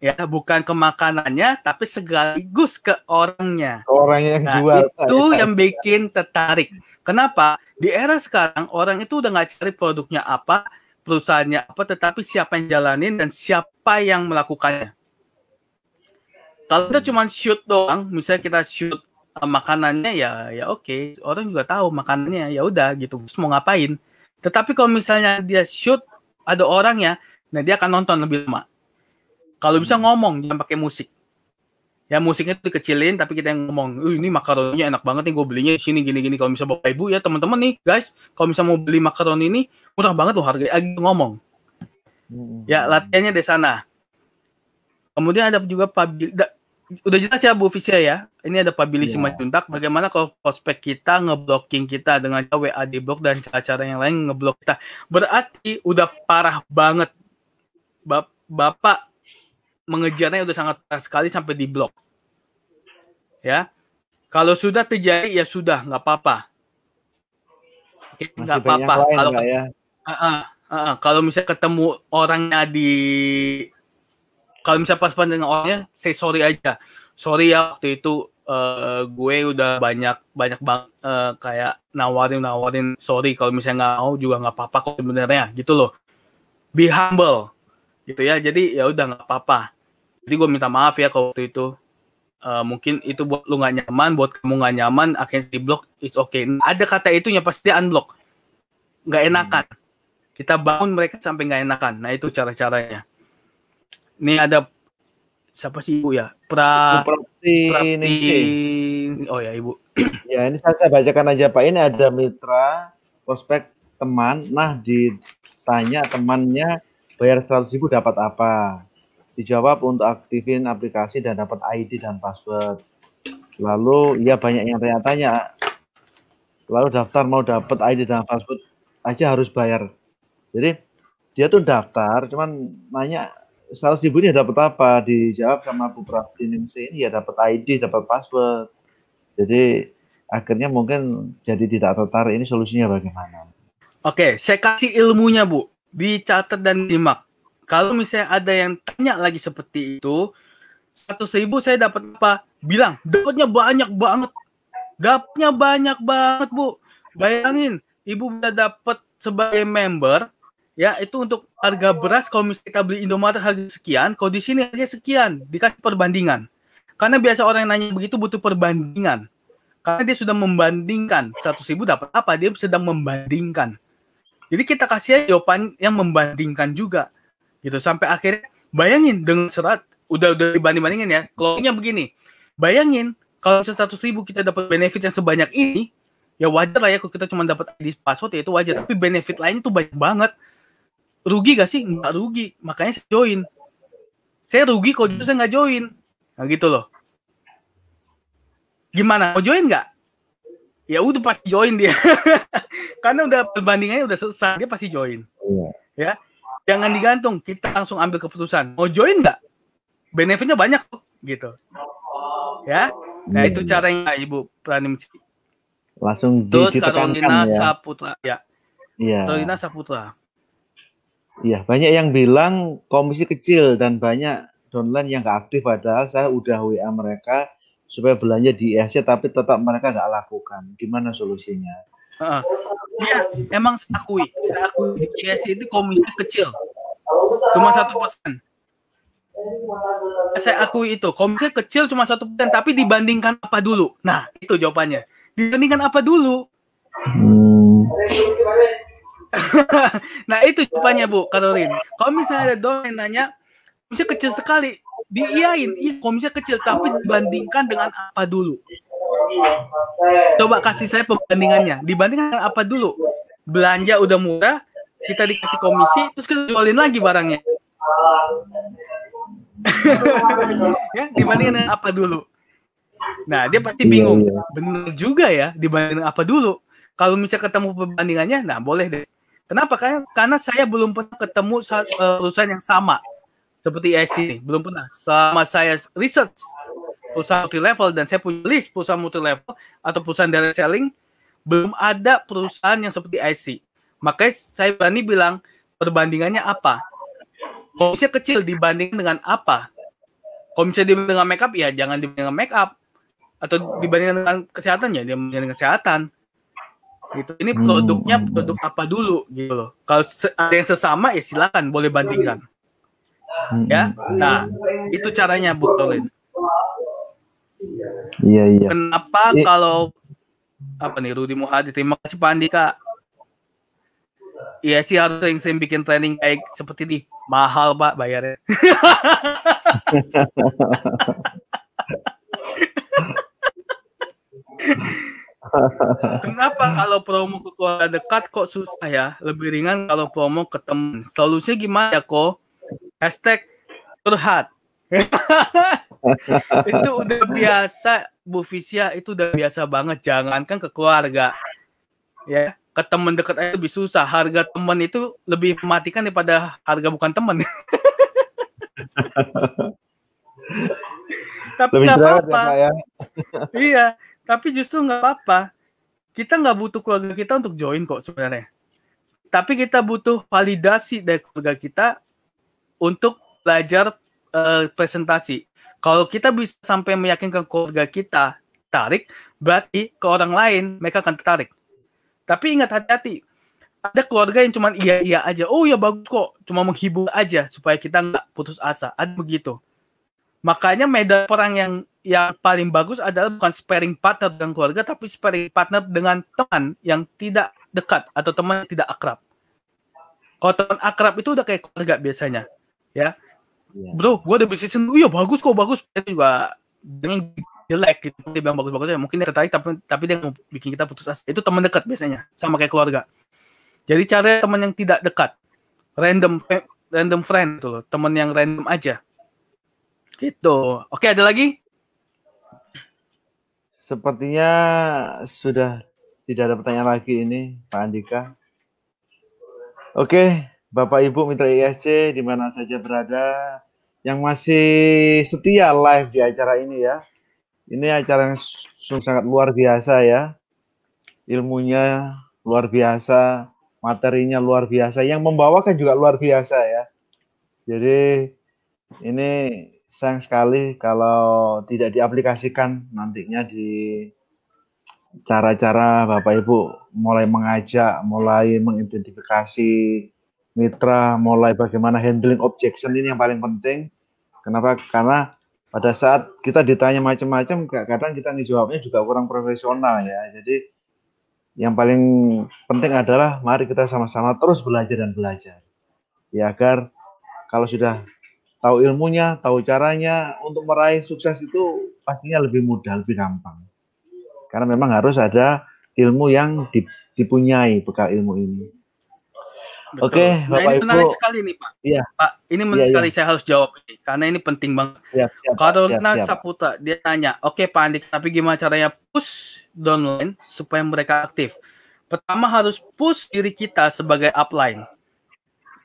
ya bukan ke makanannya tapi sekaligus ke orangnya orangnya yang nah, jual itu ya, yang bikin tertarik kenapa di era sekarang orang itu udah nggak cari produknya apa perusahaannya apa tetapi siapa yang jalanin dan siapa yang melakukannya kalau kita hmm. cuma shoot doang misalnya kita shoot uh, makanannya ya ya oke okay. orang juga tahu makanannya ya udah gitu terus mau ngapain tetapi kalau misalnya dia shoot ada orangnya nah dia akan nonton lebih lama kalau bisa hmm. ngomong jangan pakai musik. Ya musiknya itu dikecilin tapi kita yang ngomong, uh, ini makaroninya enak banget nih gue belinya di sini gini-gini." Kalau bisa Bapak Ibu ya teman-teman nih, guys, kalau bisa mau beli makaron ini murah banget loh harganya. Lagi ngomong. Hmm. Ya latihannya di sana. Kemudian ada juga public udah jelas ya Bu Fisya ya. Ini ada pabilisi yeah. macuntak Bagaimana kalau prospek kita ngeblocking kita dengan WA di blok dan cara-cara yang lain ngeblok kita. Berarti udah parah banget. Bapak mengejarnya udah sangat keras sekali sampai di blok. Ya. Kalau sudah terjadi ya sudah, nggak apa-apa. Oke, nggak apa-apa. Kalau ya? uh, uh, uh, kalau misalnya ketemu orangnya di kalau misalnya pas pandang orangnya, saya sorry aja. Sorry ya waktu itu uh, gue udah banyak banyak banget uh, kayak nawarin nawarin sorry kalau misalnya nggak mau juga nggak apa-apa kok sebenarnya gitu loh be humble gitu ya jadi ya udah nggak apa-apa jadi gue minta maaf ya kalau waktu itu uh, mungkin itu buat lu nggak nyaman buat kamu nggak nyaman akhirnya di block it's okay nah, ada kata itunya pasti unblock nggak hmm. enakan kita bangun mereka sampai nggak enakan nah itu cara caranya ini ada siapa sih ibu ya pra Prapti, Prapti. oh ya ibu [CLEARS THROAT] ya ini saya, saya bacakan aja pak ini ada mitra prospek teman nah ditanya temannya bayar seratus ribu dapat apa Dijawab untuk aktifin aplikasi dan dapat ID dan password. Lalu ya banyak yang tanya-tanya. Lalu daftar mau dapat ID dan password aja harus bayar. Jadi dia tuh daftar, cuman nanya 100 ribu ini dapat apa? Dijawab sama Bu Praviningsi ini ya dapat ID, dapat password. Jadi akhirnya mungkin jadi tidak tertarik ini solusinya bagaimana? Oke, saya kasih ilmunya Bu, dicatat dan simak. Kalau misalnya ada yang tanya lagi seperti itu, satu seribu saya dapat apa? Bilang, dapatnya banyak banget. Dapatnya banyak banget, Bu. Bayangin, Ibu bisa dapat sebagai member, ya itu untuk harga beras kalau misalnya kita beli Indomaret harga sekian, kalau di sini harga sekian, dikasih perbandingan. Karena biasa orang yang nanya begitu butuh perbandingan. Karena dia sudah membandingkan satu ribu dapat apa, dia sedang membandingkan. Jadi kita kasih jawaban yang membandingkan juga gitu sampai akhirnya bayangin dengan serat udah udah dibanding bandingin ya kalau begini bayangin kalau seratus ribu kita dapat benefit yang sebanyak ini ya wajar lah ya kalau kita cuma dapat ID password ya itu wajar tapi benefit lain itu banyak banget rugi gak sih nggak rugi makanya saya join saya rugi kalau justru saya nggak join nah gitu loh gimana mau join nggak ya udah pasti join dia [LAUGHS] karena udah perbandingannya udah selesai dia pasti join yeah. ya jangan digantung kita langsung ambil keputusan mau join nggak benefitnya banyak gitu ya nah hmm. itu iya. caranya ibu Pranimci langsung terus Carolina ya. Saputra ya Iya. Carolina Saputra Iya, banyak yang bilang komisi kecil dan banyak downline yang nggak aktif padahal saya udah WA mereka supaya belanja di IHC tapi tetap mereka nggak lakukan. Gimana solusinya? Uh, ya, emang saya akui, saya akui di CS itu komisi kecil. Cuma satu persen. Saya akui itu, komisi kecil cuma satu persen, tapi dibandingkan apa dulu? Nah, itu jawabannya. Dibandingkan apa dulu? Hmm. [LAUGHS] nah, itu jawabannya Bu Karolin. Kalau misalnya ada dosen nanya, komisi kecil sekali, diiain, iya komisi kecil, tapi dibandingkan dengan apa dulu? Coba kasih saya perbandingannya. Dibandingkan apa dulu? Belanja udah murah, kita dikasih komisi, terus kita jualin lagi barangnya. [LAUGHS] ya, dibandingkan apa dulu? Nah, dia pasti iya, bingung. Iya. benar juga ya, dibandingkan apa dulu? Kalau misalnya ketemu perbandingannya, nah boleh deh. Kenapa? Karena, saya belum pernah ketemu eh, perusahaan yang sama seperti IC ini. Belum pernah. Sama saya research perusahaan multi level dan saya punya list perusahaan multi level atau perusahaan direct selling belum ada perusahaan yang seperti IC. Makanya saya berani bilang perbandingannya apa? Komisi kecil dibanding dengan apa? Komisi dibanding dengan makeup ya jangan dibanding dengan makeup atau dibandingkan dengan kesehatan ya dibandingkan dengan kesehatan. Gitu. Ini hmm, produknya hmm, hmm. produk apa dulu gitu loh. Kalau ada yang sesama ya silakan boleh bandingkan. Ya. Nah, itu caranya Bu Tolin. Iya iya. Kenapa I kalau apa nih Rudi Muhadi? Terima kasih Pak Andika. Iya sih harus yang sering bikin training kayak seperti ini. Mahal pak bayarnya. [LAUGHS] Kenapa kalau promo ke keluarga dekat kok susah ya? Lebih ringan kalau promo ke teman. Solusinya gimana ya kok? Hashtag curhat. [LAUGHS] itu udah biasa Bu Fisya itu udah biasa banget jangankan ke keluarga ya ke teman dekat aja lebih susah harga teman itu lebih mematikan daripada harga bukan teman [LAUGHS] tapi nggak ya, apa-apa ya, [LAUGHS] iya tapi justru nggak apa-apa kita nggak butuh keluarga kita untuk join kok sebenarnya tapi kita butuh validasi dari keluarga kita untuk belajar uh, presentasi kalau kita bisa sampai meyakinkan keluarga kita tarik, berarti ke orang lain mereka akan tertarik. Tapi ingat hati-hati, ada keluarga yang cuma iya iya aja, oh ya bagus kok, cuma menghibur aja supaya kita nggak putus asa, ada begitu. Makanya medan perang yang yang paling bagus adalah bukan sparing partner dengan keluarga, tapi sparing partner dengan teman yang tidak dekat atau teman yang tidak akrab. Kalau teman akrab itu udah kayak keluarga biasanya, ya yeah. bro gue ada bisisin iya bagus kok bagus dia juga dengan jelek gitu dia bilang bagus-bagus mungkin dia tertarik tapi tapi dia mau bikin kita putus asa itu teman dekat biasanya sama kayak keluarga jadi cari teman yang tidak dekat random random friend tuh gitu teman yang random aja gitu oke ada lagi sepertinya sudah tidak ada pertanyaan lagi ini Pak Andika oke Bapak Ibu Mitra ISC di mana saja berada, yang masih setia live di acara ini ya. Ini acara yang sangat luar biasa ya. Ilmunya luar biasa, materinya luar biasa, yang membawakan juga luar biasa ya. Jadi ini sayang sekali kalau tidak diaplikasikan nantinya di cara-cara Bapak Ibu mulai mengajak, mulai mengidentifikasi mitra, mulai bagaimana handling objection ini yang paling penting. Kenapa? Karena pada saat kita ditanya macam-macam, kadang kita ngejawabnya juga kurang profesional ya. Jadi yang paling penting adalah mari kita sama-sama terus belajar dan belajar. Ya agar kalau sudah tahu ilmunya, tahu caranya untuk meraih sukses itu pastinya lebih mudah, lebih gampang. Karena memang harus ada ilmu yang dipunyai bekal ilmu ini. Oke, okay, nah, ini menarik sekali nih Pak. Iya. Pak, ini menarik iya, iya. sekali iya. saya harus jawab ini karena ini penting banget. Iya, Karena iya, iya. Saputa dia tanya, oke okay, Pak Andik, tapi gimana caranya push downline supaya mereka aktif? Pertama harus push diri kita sebagai upline,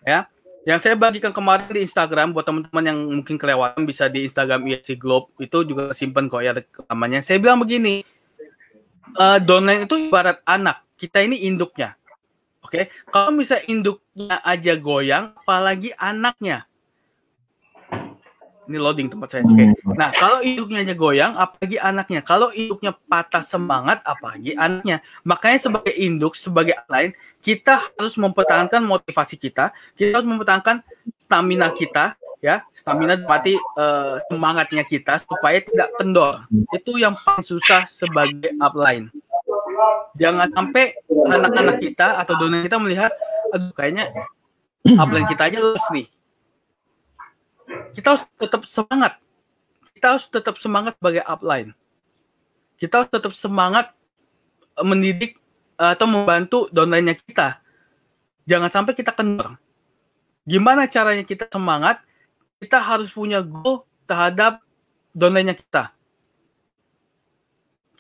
ya. Yang saya bagikan kemarin di Instagram buat teman-teman yang mungkin kelewatan bisa di Instagram IC Globe itu juga simpen kok ya rekamannya. Saya bilang begini, uh, downline itu ibarat anak, kita ini induknya Oke, okay? kalau misalnya induknya aja goyang, apalagi anaknya. Ini loading tempat saya. Oke. Okay. Hmm. Nah, kalau induknya aja goyang, apalagi anaknya. Kalau induknya patah semangat, apalagi anaknya. Makanya sebagai induk, sebagai lain, kita harus mempertahankan motivasi kita, kita harus mempertahankan stamina kita, ya stamina berarti uh, semangatnya kita supaya tidak kendor itu yang paling susah sebagai upline jangan sampai anak-anak kita atau donor kita melihat aduh kayaknya upline kita aja lulus nih kita harus tetap semangat kita harus tetap semangat sebagai upline kita harus tetap semangat eh, mendidik eh, atau membantu downline kita jangan sampai kita kendor gimana caranya kita semangat kita harus punya goal terhadap downline kita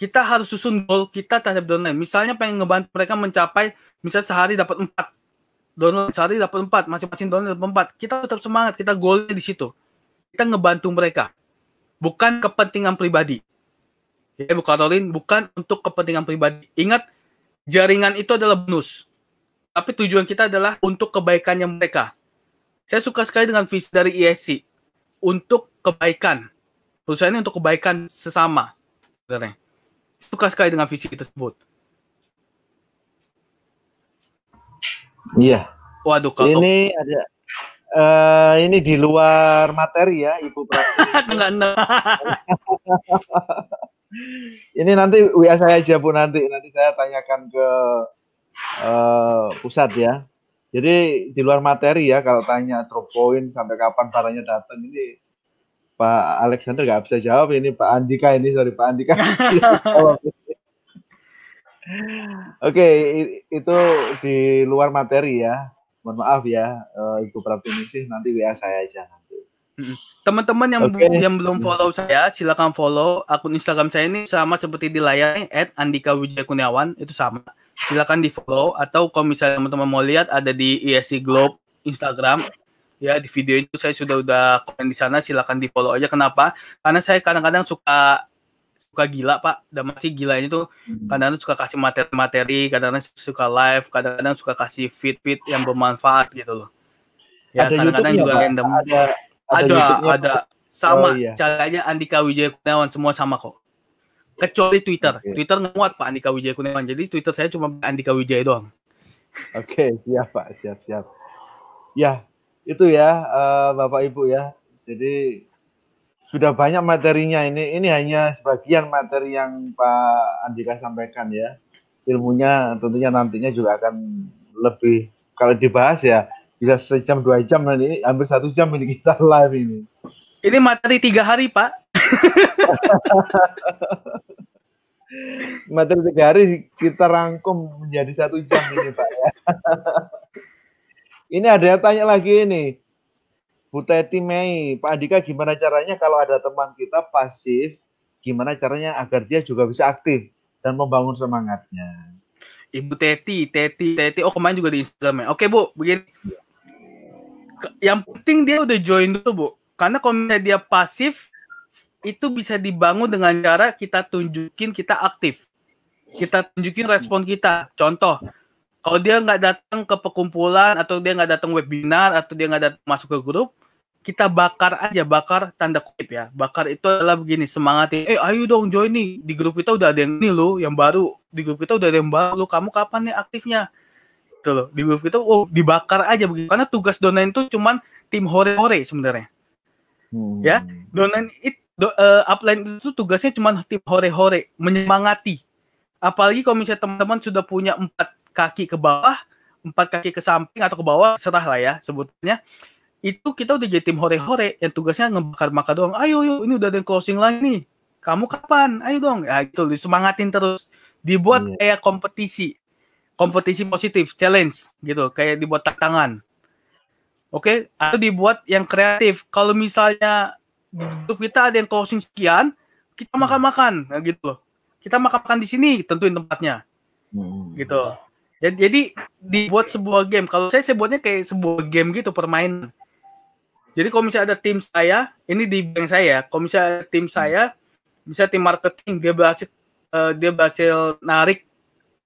kita harus susun goal kita terhadap downline. Misalnya pengen ngebantu mereka mencapai misalnya sehari dapat empat download sehari dapat empat masing-masing download dapat 4. Kita tetap semangat, kita goalnya di situ. Kita ngebantu mereka. Bukan kepentingan pribadi. Ya, Bu Karolin, bukan untuk kepentingan pribadi. Ingat, jaringan itu adalah bonus. Tapi tujuan kita adalah untuk kebaikannya mereka. Saya suka sekali dengan visi dari ISC. E untuk kebaikan. Perusahaan ini untuk kebaikan sesama. Sebenarnya suka sekali dengan visi tersebut. Iya. Waduh, kalau ini ada uh, ini di luar materi ya, Ibu Pratiwi. [LAUGHS] Nah, nah. [LAUGHS] ini nanti WA saya aja Bu nanti nanti saya tanyakan ke uh, pusat ya. Jadi di luar materi ya kalau tanya drop point sampai kapan barangnya datang ini Pak Alexander nggak bisa jawab ini Pak Andika ini sorry Pak Andika. [LAUGHS] Oke, okay, itu di luar materi ya. Mohon maaf ya, eh, itu perhatiin sih nanti WA saya aja nanti. Teman-teman yang okay. yang belum follow saya, silakan follow akun Instagram saya ini sama seperti di layar at Andika Wijaya Kuniawan itu sama. Silakan di follow atau kalau misalnya teman-teman mau lihat ada di ISC Globe Instagram ya di video itu saya sudah udah komen di sana silahkan di follow aja kenapa karena saya kadang-kadang suka suka gila pak dan masih gila tuh hmm. kadang-kadang suka kasih materi-materi kadang-kadang suka live kadang-kadang suka kasih feed-feed yang bermanfaat gitu loh ya kadang-kadang juga pak? random ada ada, ada, ada. sama oh, iya. caranya Andika Wijaya Kurniawan semua sama kok kecuali Twitter okay. Twitter nguat pak Andika Wijaya Kurniawan jadi Twitter saya cuma Andika Wijaya doang oke okay, siap pak siap siap ya itu ya uh, Bapak Ibu ya. Jadi sudah banyak materinya ini. Ini hanya sebagian materi yang Pak Andika sampaikan ya. Ilmunya tentunya nantinya juga akan lebih kalau dibahas ya bisa sejam dua jam nanti hampir satu jam ini kita [LAUGHS] live ini. Ini materi tiga hari Pak. [LAUGHS] materi tiga hari kita rangkum menjadi satu jam ini Pak ya. [LAUGHS] Ini ada yang tanya lagi ini. Bu Teti Mei, Pak Andika gimana caranya kalau ada teman kita pasif, gimana caranya agar dia juga bisa aktif dan membangun semangatnya? Ibu Teti, Teti, Teti. Oh kemarin juga di Instagram ya. Oke Bu, begini. Iya. Yang penting dia udah join dulu Bu. Karena kalau misalnya dia pasif, itu bisa dibangun dengan cara kita tunjukin kita aktif. Kita tunjukin respon kita. Contoh, kalau dia nggak datang ke perkumpulan atau dia nggak datang webinar atau dia nggak datang masuk ke grup kita bakar aja bakar tanda kutip ya bakar itu adalah begini semangatnya eh ayo dong join nih di grup kita udah ada yang ini loh yang baru di grup kita udah ada yang baru kamu kapan nih aktifnya itu loh di grup kita oh dibakar aja begitu karena tugas donain itu cuman tim hore-hore sebenarnya hmm. ya donain itu do, uh, upline itu tugasnya cuman tim hore-hore menyemangati apalagi kalau misalnya teman-teman sudah punya empat kaki ke bawah, empat kaki ke samping atau ke bawah, serah lah ya sebutnya. Itu kita udah jadi tim hore-hore yang tugasnya ngebakar maka doang. Ayo, yuk, ini udah ada yang closing lagi nih. Kamu kapan? Ayo dong. Ya itu disemangatin terus. Dibuat hmm. kayak kompetisi. Kompetisi positif, challenge gitu. Kayak dibuat tantangan. Oke, okay? atau dibuat yang kreatif. Kalau misalnya untuk kita ada yang closing sekian, kita hmm. makan-makan nah, gitu Kita makan-makan di sini, tentuin tempatnya. Hmm. Gitu. Jadi, jadi dibuat sebuah game. Kalau saya saya buatnya kayak sebuah game gitu permainan. Jadi kalau misalnya ada tim saya, ini di bank saya. Kalau misalnya tim saya, bisa tim marketing dia berhasil uh, dia berhasil narik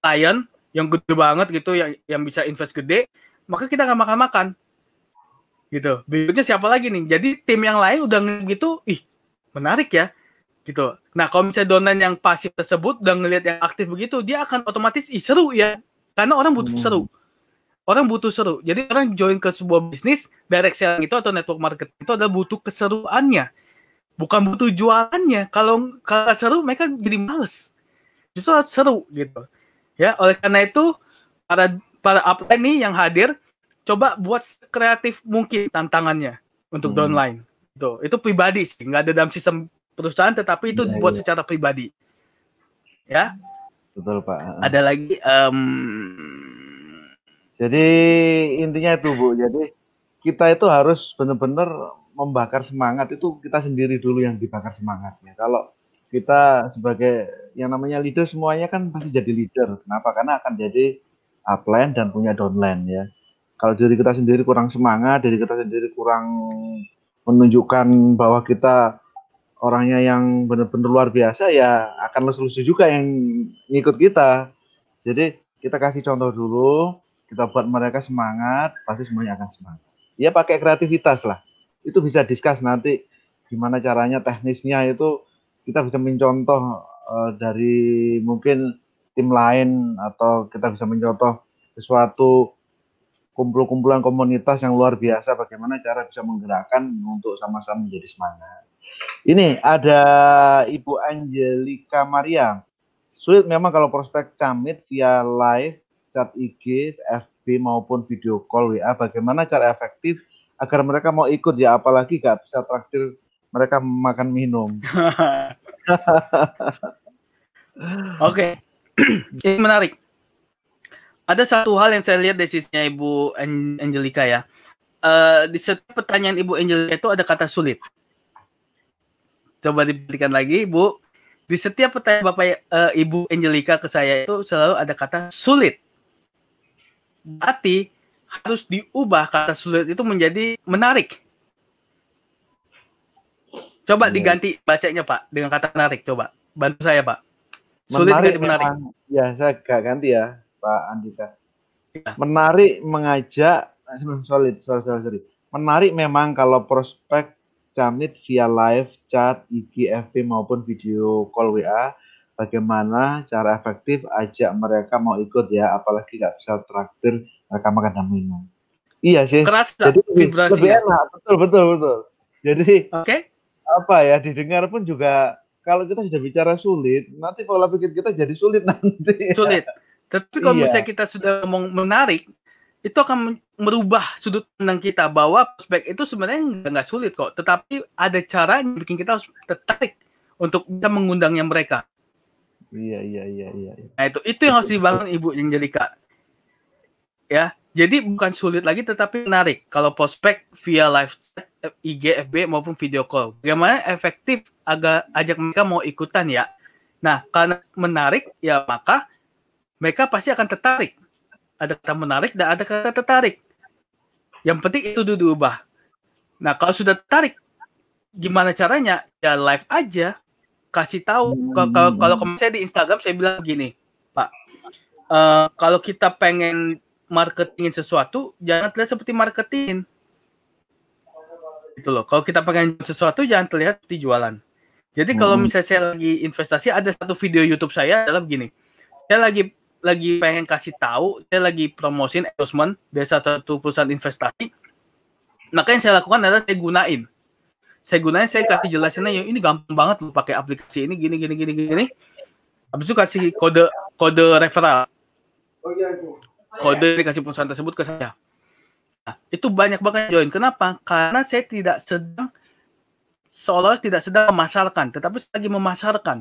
client yang gede banget gitu yang yang bisa invest gede, maka kita nggak makan-makan. Gitu. Berikutnya siapa lagi nih? Jadi tim yang lain udah gitu, ih, menarik ya gitu. Nah, kalau misalnya donan yang pasif tersebut udah ngelihat yang aktif begitu, dia akan otomatis Ih, seru ya karena orang butuh hmm. seru. Orang butuh seru. Jadi orang join ke sebuah bisnis, direct selling itu atau network marketing itu adalah butuh keseruannya. Bukan butuh jualannya. Kalau kalau seru mereka jadi males. Justru harus seru gitu. Ya, oleh karena itu para para upline nih yang hadir coba buat kreatif mungkin tantangannya untuk hmm. downline. Itu itu pribadi sih, nggak ada dalam sistem perusahaan tetapi itu ya, buat ya. secara pribadi. Ya. Betul Pak. Ada lagi. Um... Jadi intinya itu Bu. Jadi kita itu harus benar-benar membakar semangat itu kita sendiri dulu yang dibakar semangatnya. Kalau kita sebagai yang namanya leader semuanya kan pasti jadi leader. Kenapa? Karena akan jadi upline dan punya downline ya. Kalau diri kita sendiri kurang semangat, diri kita sendiri kurang menunjukkan bahwa kita orangnya yang benar-benar luar biasa ya akan lucu-lucu juga yang ngikut kita. Jadi kita kasih contoh dulu, kita buat mereka semangat, pasti semuanya akan semangat. Ya pakai kreativitas lah. Itu bisa diskus nanti gimana caranya teknisnya itu kita bisa mencontoh eh, dari mungkin tim lain atau kita bisa mencontoh sesuatu kumpul-kumpulan komunitas yang luar biasa bagaimana cara bisa menggerakkan untuk sama-sama menjadi semangat. Ini ada Ibu Angelika Maria. Sulit memang kalau prospek camit via live, chat IG, FB maupun video call WA. Bagaimana cara efektif agar mereka mau ikut ya apalagi gak bisa traktir mereka makan minum. [LAUGHS] Oke. Okay. Ini menarik. Ada satu hal yang saya lihat dari sisinya Ibu Angelika ya. Uh, di setiap pertanyaan Ibu Angelika itu ada kata sulit coba diberikan lagi Bu di setiap pertanyaan Bapak uh, Ibu Angelika ke saya itu selalu ada kata sulit berarti harus diubah kata sulit itu menjadi menarik coba iya. diganti bacanya Pak dengan kata menarik coba bantu saya Pak sulit menarik, menarik. ya saya gak ganti ya Pak Andika iya. menarik mengajak sulit, sulit, sulit. menarik memang kalau prospek camit via live, chat, IG, FB maupun video call WA. Bagaimana cara efektif ajak mereka mau ikut ya, apalagi nggak bisa traktir mereka makan dan minum. Iya sih. Keras Jadi vibrasi lebih enak, betul betul betul. Jadi okay. apa ya didengar pun juga kalau kita sudah bicara sulit, nanti pola pikir kita jadi sulit [LAUGHS] nanti. Sulit. Tapi kalau iya. misalnya kita sudah mau menarik, itu akan merubah sudut pandang kita bahwa prospek itu sebenarnya nggak sulit kok, tetapi ada cara yang bikin kita tertarik untuk bisa mengundangnya mereka. Iya iya iya iya. iya. Nah itu itu yang harus dibangun Ibu yang jadi kak. Ya, jadi bukan sulit lagi tetapi menarik kalau prospek via live chat, eh, IG, FB maupun video call. Bagaimana efektif agar ajak mereka mau ikutan ya. Nah, karena menarik ya maka mereka pasti akan tertarik ada kata menarik dan ada kata tertarik. Yang penting itu dulu diubah. Nah, kalau sudah tertarik, gimana caranya? Ya live aja, kasih tahu. Hmm. Kalau kalau saya di Instagram saya bilang gini, Pak, uh, kalau kita pengen marketingin sesuatu, jangan terlihat seperti marketing. Itu loh. Kalau kita pengen sesuatu, jangan terlihat seperti jualan. Jadi kalau hmm. misalnya saya lagi investasi, ada satu video YouTube saya adalah begini. Saya lagi lagi pengen kasih tahu, saya lagi promosin endorsement dari satu perusahaan investasi. Maka yang saya lakukan adalah saya gunain. Saya gunain, saya kasih jelasinnya, yang ini gampang banget lu pakai aplikasi ini, gini, gini, gini, gini. Habis itu kasih kode kode referral. Kode dikasih perusahaan tersebut ke saya. Nah, itu banyak banget yang join. Kenapa? Karena saya tidak sedang seolah tidak sedang memasarkan, tetapi saya lagi memasarkan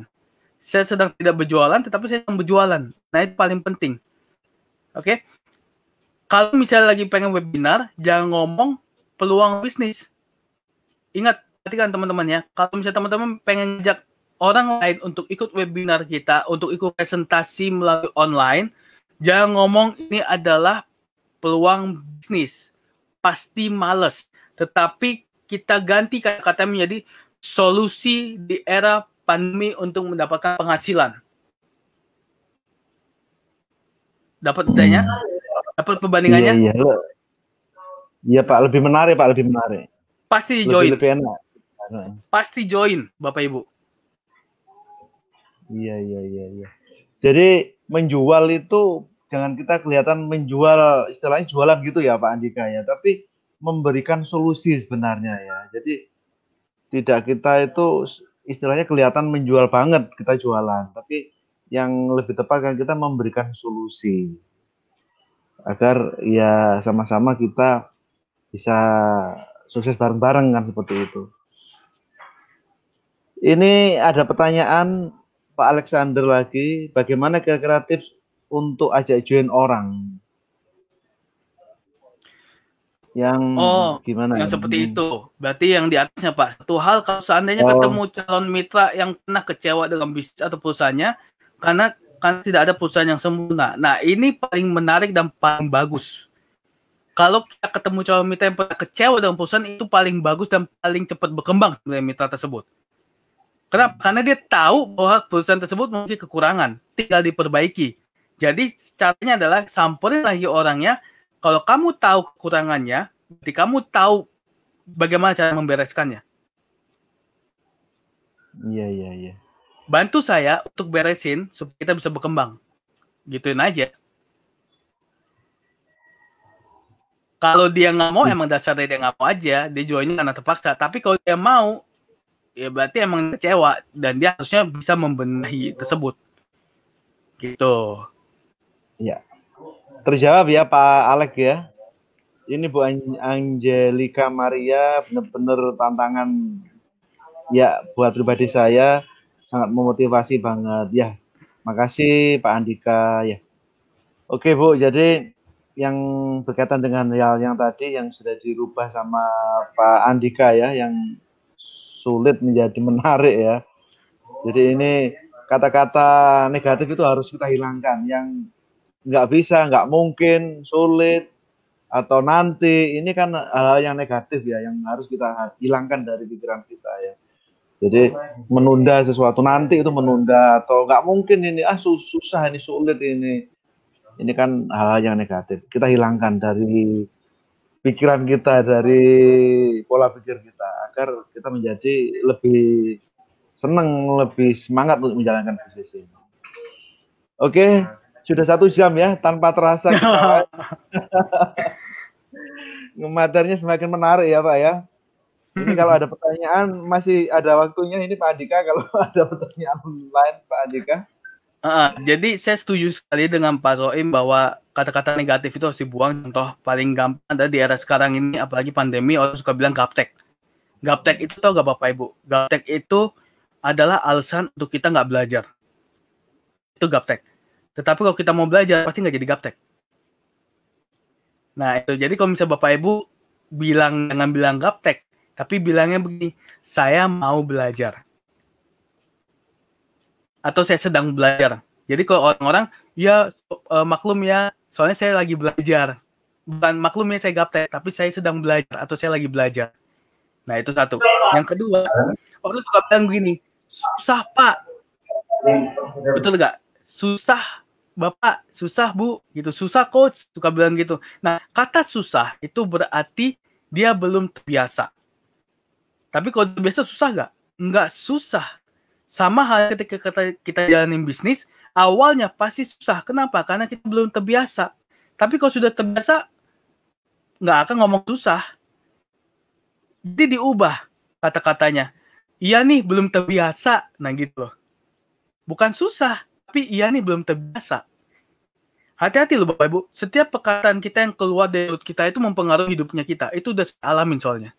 saya sedang tidak berjualan, tetapi saya sedang berjualan. Nah, itu paling penting. Oke. Okay? Kalau misalnya lagi pengen webinar, jangan ngomong peluang bisnis. Ingat, perhatikan teman-teman ya. Kalau misalnya teman-teman pengen ngajak orang lain untuk ikut webinar kita, untuk ikut presentasi melalui online, jangan ngomong ini adalah peluang bisnis. Pasti males. Tetapi kita ganti kata-kata menjadi solusi di era pandemi untuk mendapatkan penghasilan. Dapat bedanya? Hmm. Dapat perbandingannya? Iya, iya. Iya Pak, lebih menarik Pak, lebih menarik. Pasti join. lebih enak. Pasti join, Bapak Ibu. Iya, iya, iya, iya. Jadi menjual itu jangan kita kelihatan menjual istilahnya jualan gitu ya Pak Andika ya, tapi memberikan solusi sebenarnya ya. Jadi tidak kita itu istilahnya kelihatan menjual banget kita jualan, tapi yang lebih tepat kan kita memberikan solusi agar ya sama-sama kita bisa sukses bareng-bareng kan seperti itu. Ini ada pertanyaan Pak Alexander lagi, bagaimana kira-kira tips untuk ajak join orang? yang oh, gimana yang ya? seperti hmm. itu berarti yang di atasnya pak satu hal kalau seandainya oh. ketemu calon mitra yang pernah kecewa dalam bisnis atau perusahaannya karena kan tidak ada perusahaan yang sempurna nah ini paling menarik dan paling bagus kalau kita ketemu calon mitra yang pernah kecewa dengan perusahaan itu paling bagus dan paling cepat berkembang dari mitra tersebut kenapa karena dia tahu bahwa perusahaan tersebut memiliki kekurangan tinggal diperbaiki jadi caranya adalah samperin lagi orangnya kalau kamu tahu kekurangannya, berarti kamu tahu bagaimana cara membereskannya. Iya, iya, iya. Bantu saya untuk beresin supaya kita bisa berkembang. Gituin aja. Kalau dia nggak mau, hmm. emang dasarnya dia nggak mau aja. Dia joinnya karena terpaksa. Tapi kalau dia mau, ya berarti emang kecewa. Dan dia harusnya bisa membenahi tersebut. Gitu. Iya terjawab ya Pak Alek ya. Ini Bu Angelika Maria benar-benar tantangan ya buat pribadi saya sangat memotivasi banget ya. Makasih Pak Andika ya. Oke Bu, jadi yang berkaitan dengan hal yang tadi yang sudah dirubah sama Pak Andika ya yang sulit menjadi menarik ya. Jadi ini kata-kata negatif itu harus kita hilangkan yang nggak bisa, nggak mungkin, sulit atau nanti ini kan hal-hal yang negatif ya yang harus kita hilangkan dari pikiran kita ya. Jadi menunda sesuatu nanti itu menunda atau nggak mungkin ini ah susah ini sulit ini ini kan hal-hal yang negatif. Kita hilangkan dari pikiran kita, dari pola pikir kita, agar kita menjadi lebih senang, lebih semangat untuk menjalankan bisnis ini. Oke, sudah satu jam ya, tanpa terasa. [LAUGHS] Materinya semakin menarik ya Pak ya. Ini hmm. kalau ada pertanyaan masih ada waktunya ini Pak Adika kalau [LAUGHS] ada pertanyaan lain Pak Andika. Uh, jadi saya setuju sekali dengan Pak Soim bahwa kata-kata negatif itu harus dibuang. Contoh paling gampang ada di era sekarang ini apalagi pandemi orang suka bilang gaptek. Gaptek itu tau gak Bapak Ibu? Gaptek itu adalah alasan untuk kita nggak belajar. Itu gaptek. Tetapi kalau kita mau belajar pasti nggak jadi gaptek. Nah itu jadi kalau misalnya bapak ibu bilang jangan bilang gaptek, tapi bilangnya begini, saya mau belajar. Atau saya sedang belajar. Jadi kalau orang-orang, ya eh, maklum ya, soalnya saya lagi belajar. Bukan maklum ya saya gaptek, tapi saya sedang belajar atau saya lagi belajar. Nah itu satu. Yang kedua, orang suka bilang begini, susah pak. Betul nggak? Susah Bapak susah Bu gitu susah coach suka bilang gitu nah kata susah itu berarti dia belum terbiasa tapi kalau terbiasa susah nggak nggak susah sama hal ketika kita, kita jalanin bisnis awalnya pasti susah kenapa karena kita belum terbiasa tapi kalau sudah terbiasa nggak akan ngomong susah jadi diubah kata-katanya iya nih belum terbiasa nah gitu loh bukan susah tapi ia nih belum terbiasa. Hati-hati loh Bapak Ibu, setiap perkataan kita yang keluar dari mulut kita itu mempengaruhi hidupnya kita. Itu udah alamin soalnya.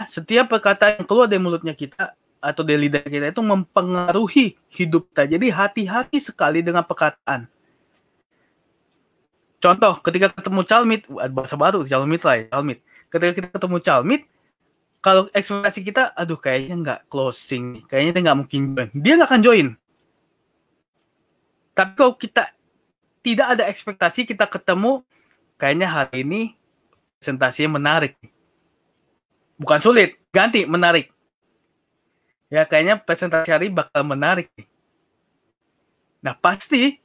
Nah, setiap perkataan yang keluar dari mulutnya kita atau dari lidah kita itu mempengaruhi hidup kita. Jadi hati-hati sekali dengan perkataan. Contoh, ketika ketemu calmit, bahasa baru, calmit lah ya, calmit. Ketika kita ketemu calmit, kalau ekspektasi kita aduh kayaknya nggak closing kayaknya dia nggak mungkin join dia nggak akan join tapi kalau kita tidak ada ekspektasi kita ketemu kayaknya hari ini presentasinya menarik bukan sulit ganti menarik ya kayaknya presentasi hari bakal menarik nah pasti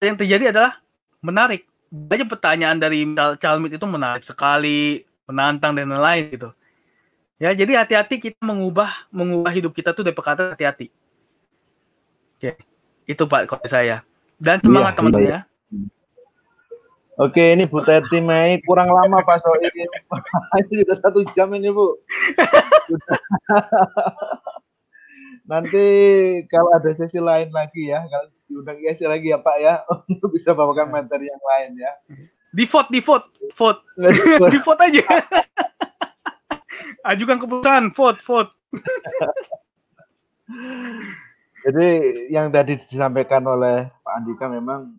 yang terjadi adalah menarik Banyak pertanyaan dari Chalmit itu menarik sekali menantang dan lain-lain gitu Ya, jadi hati-hati kita mengubah mengubah hidup kita tuh dari perkataan hati-hati. Oke, itu Pak kalau saya. Dan iya, semangat teman teman iya. ya. Oke, ini Bu Teti Mei kurang lama Pak soal [LAUGHS] ini sudah satu jam ini Bu. [LAUGHS] Nanti kalau ada sesi lain lagi ya, kalau diundang sesi lagi ya Pak ya, [LAUGHS] untuk bisa bawakan materi yang lain ya. Di vote, di vote, vote, di vote aja ajukan keputusan, vote, vote. [LAUGHS] Jadi yang tadi disampaikan oleh Pak Andika memang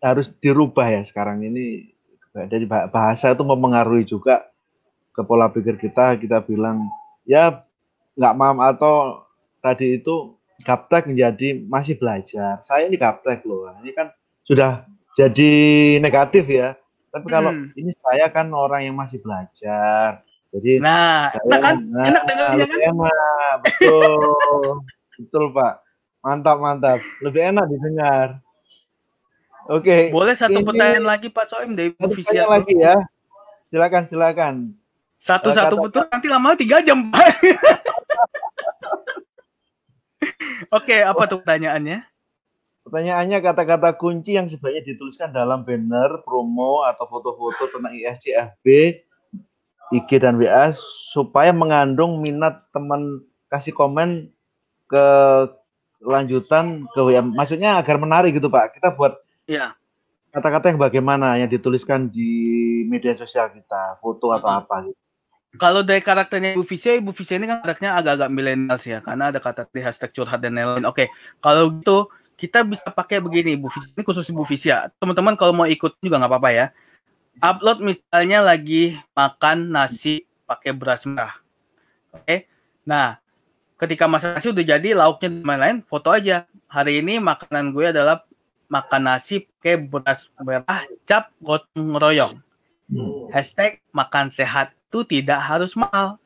harus dirubah ya sekarang ini dari bahasa itu mempengaruhi juga ke pola pikir kita. Kita bilang ya nggak mam atau tadi itu gaptek menjadi masih belajar. Saya ini gaptek loh. Ini kan sudah jadi negatif ya. Tapi kalau hmm. ini saya kan orang yang masih belajar, jadi nah, saya, enak kan? Nah, enak dengarnya kan? Enak, betul, [LAUGHS] betul Pak. Mantap mantap. Lebih enak didengar. Oke. Okay, Boleh satu ini, pertanyaan lagi Pak Soim dari satu lagi ya. Silakan silakan. Satu satu butuh betul nanti lama tiga jam [LAUGHS] Oke, okay, apa tuh pertanyaannya? Pertanyaannya kata-kata kunci yang sebaiknya dituliskan dalam banner, promo, atau foto-foto tentang ISCFB IG dan WA supaya mengandung minat teman kasih komen ke lanjutan ke WA. Maksudnya agar menarik gitu Pak. Kita buat ya. kata-kata yang bagaimana yang dituliskan di media sosial kita, foto atau apa gitu. Kalau dari karakternya Bu Visia, Bu Visia ini kan karakternya agak-agak milenial sih ya, karena ada kata di hashtag curhat dan lain-lain. Oke, kalau gitu kita bisa pakai begini Bu Visia, ini khusus Ibu Visia. Teman-teman kalau mau ikut juga nggak apa-apa ya upload misalnya lagi makan nasi pakai beras merah. Oke. Nah, ketika masak nasi udah jadi lauknya dan lain-lain, foto aja. Hari ini makanan gue adalah makan nasi pakai beras merah cap gotong royong. Hmm. Hashtag makan sehat tuh tidak harus mahal.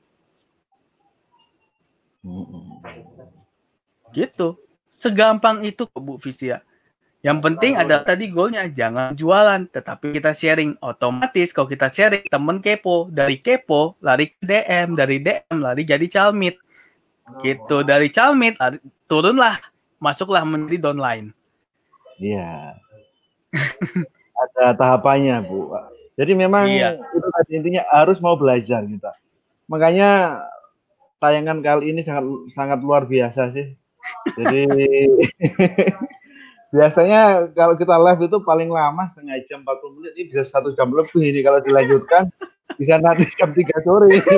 Hmm. Gitu. Segampang itu kok Bu Visia. Yang penting oh, ada tadi goalnya jangan jualan, tetapi kita sharing otomatis. Kalau kita sharing, temen kepo dari kepo lari ke DM, dari DM lari jadi calmit, oh, gitu dari calmit lari, turunlah masuklah menjadi downline. Iya. ada tahapannya bu. Jadi memang iya. itu tadi intinya harus mau belajar kita. Makanya tayangan kali ini sangat sangat luar biasa sih. Jadi [LAUGHS] Biasanya kalau kita live itu paling lama setengah jam 40 menit ini bisa satu jam lebih ini kalau dilanjutkan bisa nanti jam tiga sore. [LAUGHS] Gitu.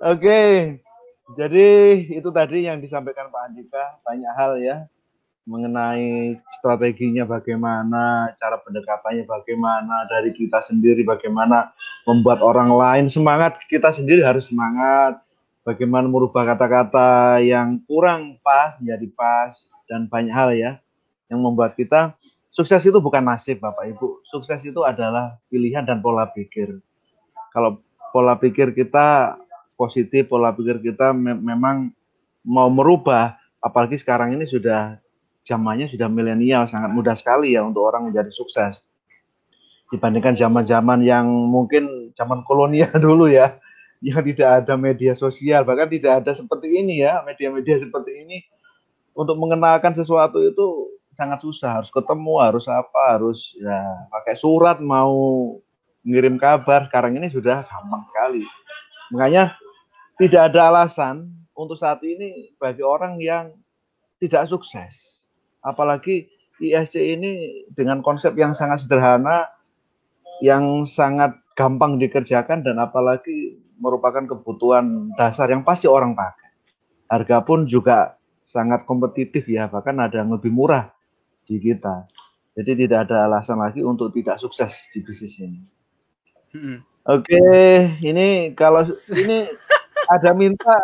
Oke, okay. jadi itu tadi yang disampaikan Pak Andika banyak hal ya mengenai strateginya bagaimana, cara pendekatannya bagaimana, dari kita sendiri bagaimana membuat orang lain semangat, kita sendiri harus semangat, bagaimana merubah kata-kata yang kurang pas menjadi pas dan banyak hal ya yang membuat kita sukses itu bukan nasib Bapak Ibu. Sukses itu adalah pilihan dan pola pikir. Kalau pola pikir kita positif, pola pikir kita me memang mau merubah apalagi sekarang ini sudah zamannya sudah milenial sangat mudah sekali ya untuk orang menjadi sukses dibandingkan zaman-zaman yang mungkin zaman kolonial [LAUGHS] dulu ya yang tidak ada media sosial bahkan tidak ada seperti ini ya media-media seperti ini untuk mengenalkan sesuatu itu sangat susah harus ketemu harus apa harus ya pakai surat mau ngirim kabar sekarang ini sudah gampang sekali makanya tidak ada alasan untuk saat ini bagi orang yang tidak sukses apalagi ISC ini dengan konsep yang sangat sederhana yang sangat gampang dikerjakan dan apalagi merupakan kebutuhan dasar yang pasti orang pakai. Harga pun juga sangat kompetitif ya, bahkan ada yang lebih murah di kita. Jadi tidak ada alasan lagi untuk tidak sukses di bisnis ini. Hmm. Oke, okay, ini kalau ini ada minta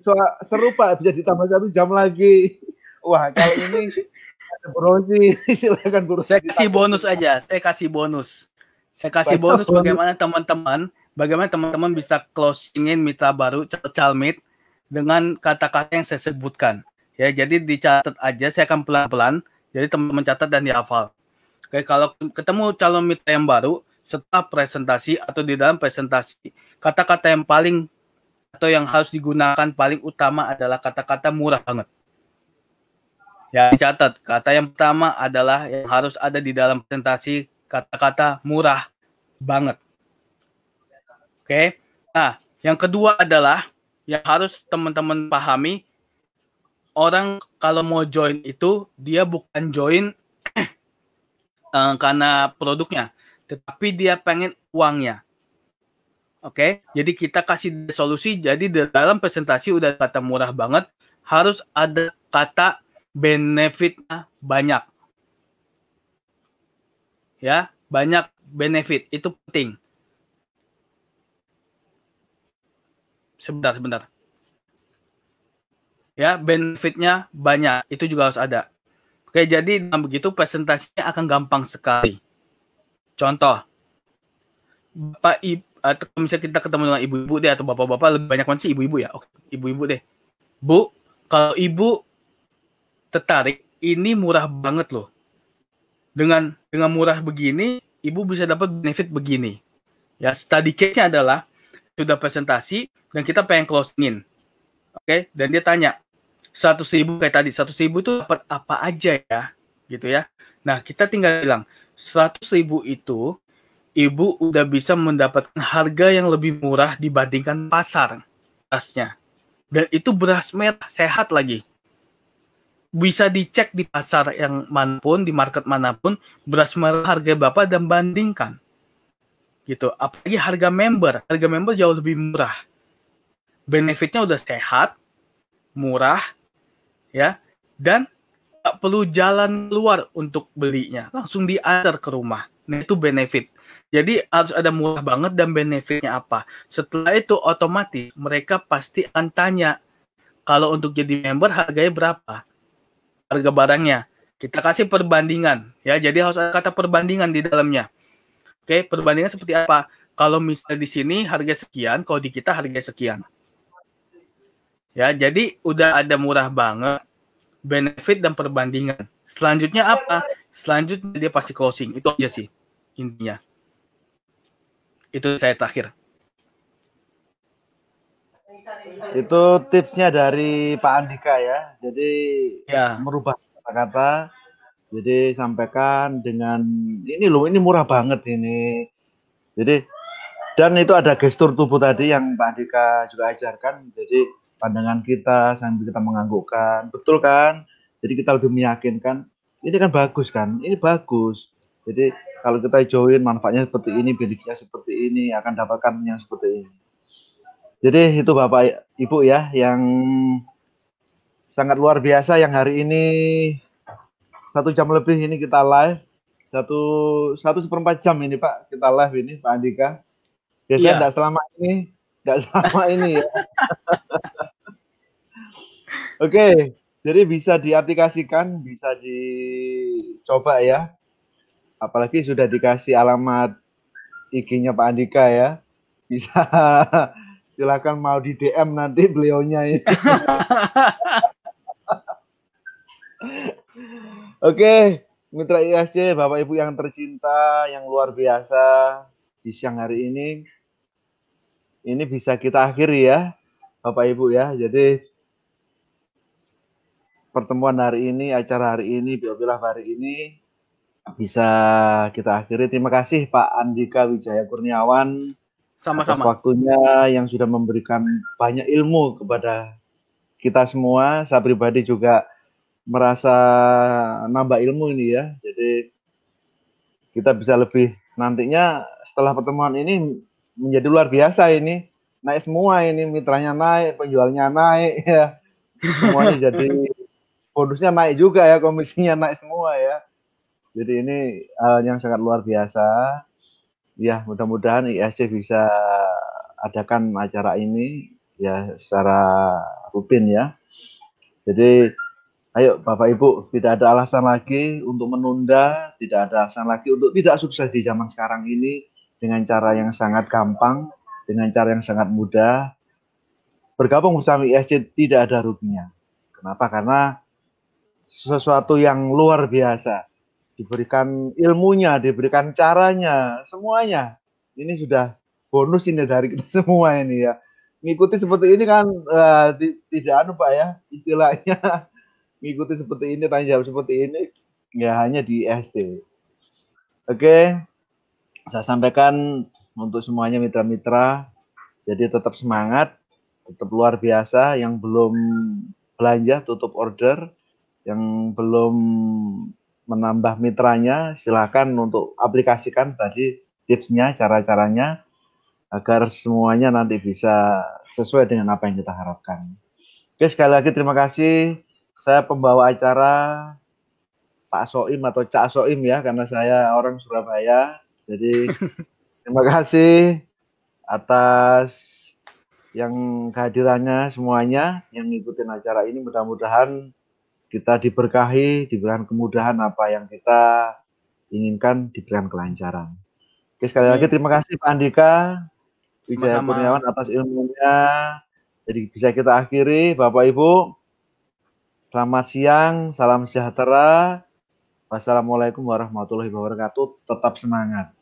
soal serupa bisa ditambah satu jam lagi. Wah, kalau ini ada promosi [LAUGHS] silakan guru. Saya kasih bonus aja, saya kasih bonus. Saya kasih bonus bagaimana teman-teman bagaimana teman-teman bisa closingin mitra baru calmit dengan kata-kata yang saya sebutkan. Ya, jadi dicatat aja, saya akan pelan-pelan. Jadi teman-teman catat dan dihafal. Oke, kalau ketemu calon mitra yang baru, setelah presentasi atau di dalam presentasi, kata-kata yang paling atau yang harus digunakan paling utama adalah kata-kata murah banget. Ya, dicatat. Kata yang pertama adalah yang harus ada di dalam presentasi kata-kata murah banget. Oke. Okay? Nah, yang kedua adalah yang harus teman-teman pahami orang kalau mau join itu dia bukan join uh, [CLEARS THROAT] karena produknya, tetapi dia pengen uangnya. Oke, okay? jadi kita kasih solusi. Jadi dalam presentasi udah kata murah banget, harus ada kata benefitnya banyak. Ya, banyak benefit itu penting. Sebentar, sebentar. Ya, benefitnya banyak. Itu juga harus ada. Oke, jadi dengan begitu presentasinya akan gampang sekali. Contoh, Bapak Ibu, atau misalnya kita ketemu dengan ibu-ibu deh, atau bapak-bapak, lebih banyak mana sih ibu-ibu ya? Oke, ibu-ibu deh. Bu, kalau ibu tertarik, ini murah banget loh. Dengan dengan murah begini, ibu bisa dapat benefit begini. Ya, study case-nya adalah sudah presentasi dan kita pengen closingin. Oke, okay? dan dia tanya, 100 ribu kayak tadi, 100 ribu itu dapat apa aja ya? Gitu ya. Nah, kita tinggal bilang, 100 ribu itu ibu udah bisa mendapatkan harga yang lebih murah dibandingkan pasar berasnya. Dan itu beras merah, sehat lagi. Bisa dicek di pasar yang manapun, di market manapun, beras merah harga berapa dan bandingkan gitu apalagi harga member harga member jauh lebih murah benefitnya udah sehat murah ya dan tak perlu jalan luar untuk belinya langsung diantar ke rumah nah itu benefit jadi harus ada murah banget dan benefitnya apa setelah itu otomatis mereka pasti akan tanya kalau untuk jadi member harganya berapa harga barangnya kita kasih perbandingan ya jadi harus ada kata perbandingan di dalamnya Oke, perbandingan seperti apa? Kalau misalnya di sini harga sekian, kalau di kita harga sekian. Ya, jadi udah ada murah banget, benefit dan perbandingan. Selanjutnya apa? Selanjutnya dia pasti closing. Itu aja sih intinya. Itu saya terakhir. Itu tipsnya dari Pak Andika ya. Jadi ya. merubah kata-kata jadi sampaikan dengan ini loh, ini murah banget ini. Jadi dan itu ada gestur tubuh tadi yang Pak Andika juga ajarkan. Jadi pandangan kita sambil kita menganggukkan, betul kan? Jadi kita lebih meyakinkan. Ini kan bagus kan? Ini bagus. Jadi kalau kita join manfaatnya seperti ini, benefitnya seperti ini, akan dapatkan yang seperti ini. Jadi itu Bapak Ibu ya yang sangat luar biasa yang hari ini satu jam lebih ini kita live satu satu seperempat jam ini Pak kita live ini Pak Andika biasanya tidak iya. yeah. selama ini tidak selama [LAUGHS] ini ya oke okay, jadi bisa diaplikasikan bisa dicoba ya apalagi sudah dikasih alamat IG-nya Pak Andika ya bisa [LAUGHS] silakan mau di DM nanti beliaunya itu [LAUGHS] Oke, mitra ISC, Bapak Ibu yang tercinta, yang luar biasa di siang hari ini. Ini bisa kita akhiri ya, Bapak Ibu ya. Jadi pertemuan hari ini, acara hari ini, biobilah hari ini bisa kita akhiri. Terima kasih Pak Andika Wijaya Kurniawan sama-sama waktunya yang sudah memberikan banyak ilmu kepada kita semua. Saya pribadi juga merasa nambah ilmu ini ya. Jadi kita bisa lebih nantinya setelah pertemuan ini menjadi luar biasa ini naik semua ini mitranya naik, penjualnya naik [LAUGHS] ya. Semuanya jadi bonusnya naik juga ya, komisinya naik semua ya. Jadi ini hal yang sangat luar biasa. Ya, mudah-mudahan ISC bisa adakan acara ini ya secara rutin ya. Jadi Ayo Bapak Ibu, tidak ada alasan lagi untuk menunda, tidak ada alasan lagi untuk tidak sukses di zaman sekarang ini dengan cara yang sangat gampang, dengan cara yang sangat mudah. Bergabung bersama ISC tidak ada ruginya. Kenapa? Karena sesuatu yang luar biasa. Diberikan ilmunya, diberikan caranya, semuanya. Ini sudah bonus ini dari kita semua ini ya. Ngikuti seperti ini kan uh, tidak anu Pak ya, istilahnya mengikuti seperti ini, tanya jawab seperti ini, ya hanya di SC. Oke, saya sampaikan untuk semuanya mitra-mitra, jadi tetap semangat, tetap luar biasa, yang belum belanja tutup order, yang belum menambah mitranya, silahkan untuk aplikasikan tadi tipsnya, cara-caranya, agar semuanya nanti bisa sesuai dengan apa yang kita harapkan. Oke, sekali lagi terima kasih saya pembawa acara Pak Soim atau Cak Soim ya karena saya orang Surabaya. Jadi [LAUGHS] terima kasih atas yang kehadirannya semuanya yang ngikutin acara ini mudah-mudahan kita diberkahi, diberikan kemudahan apa yang kita inginkan, diberikan kelancaran. Oke, sekali lagi terima kasih Pak Andika Wijaya Kurniawan atas ilmunya. Jadi bisa kita akhiri Bapak Ibu. Selamat siang, salam sejahtera. Wassalamualaikum warahmatullahi wabarakatuh. Tetap semangat.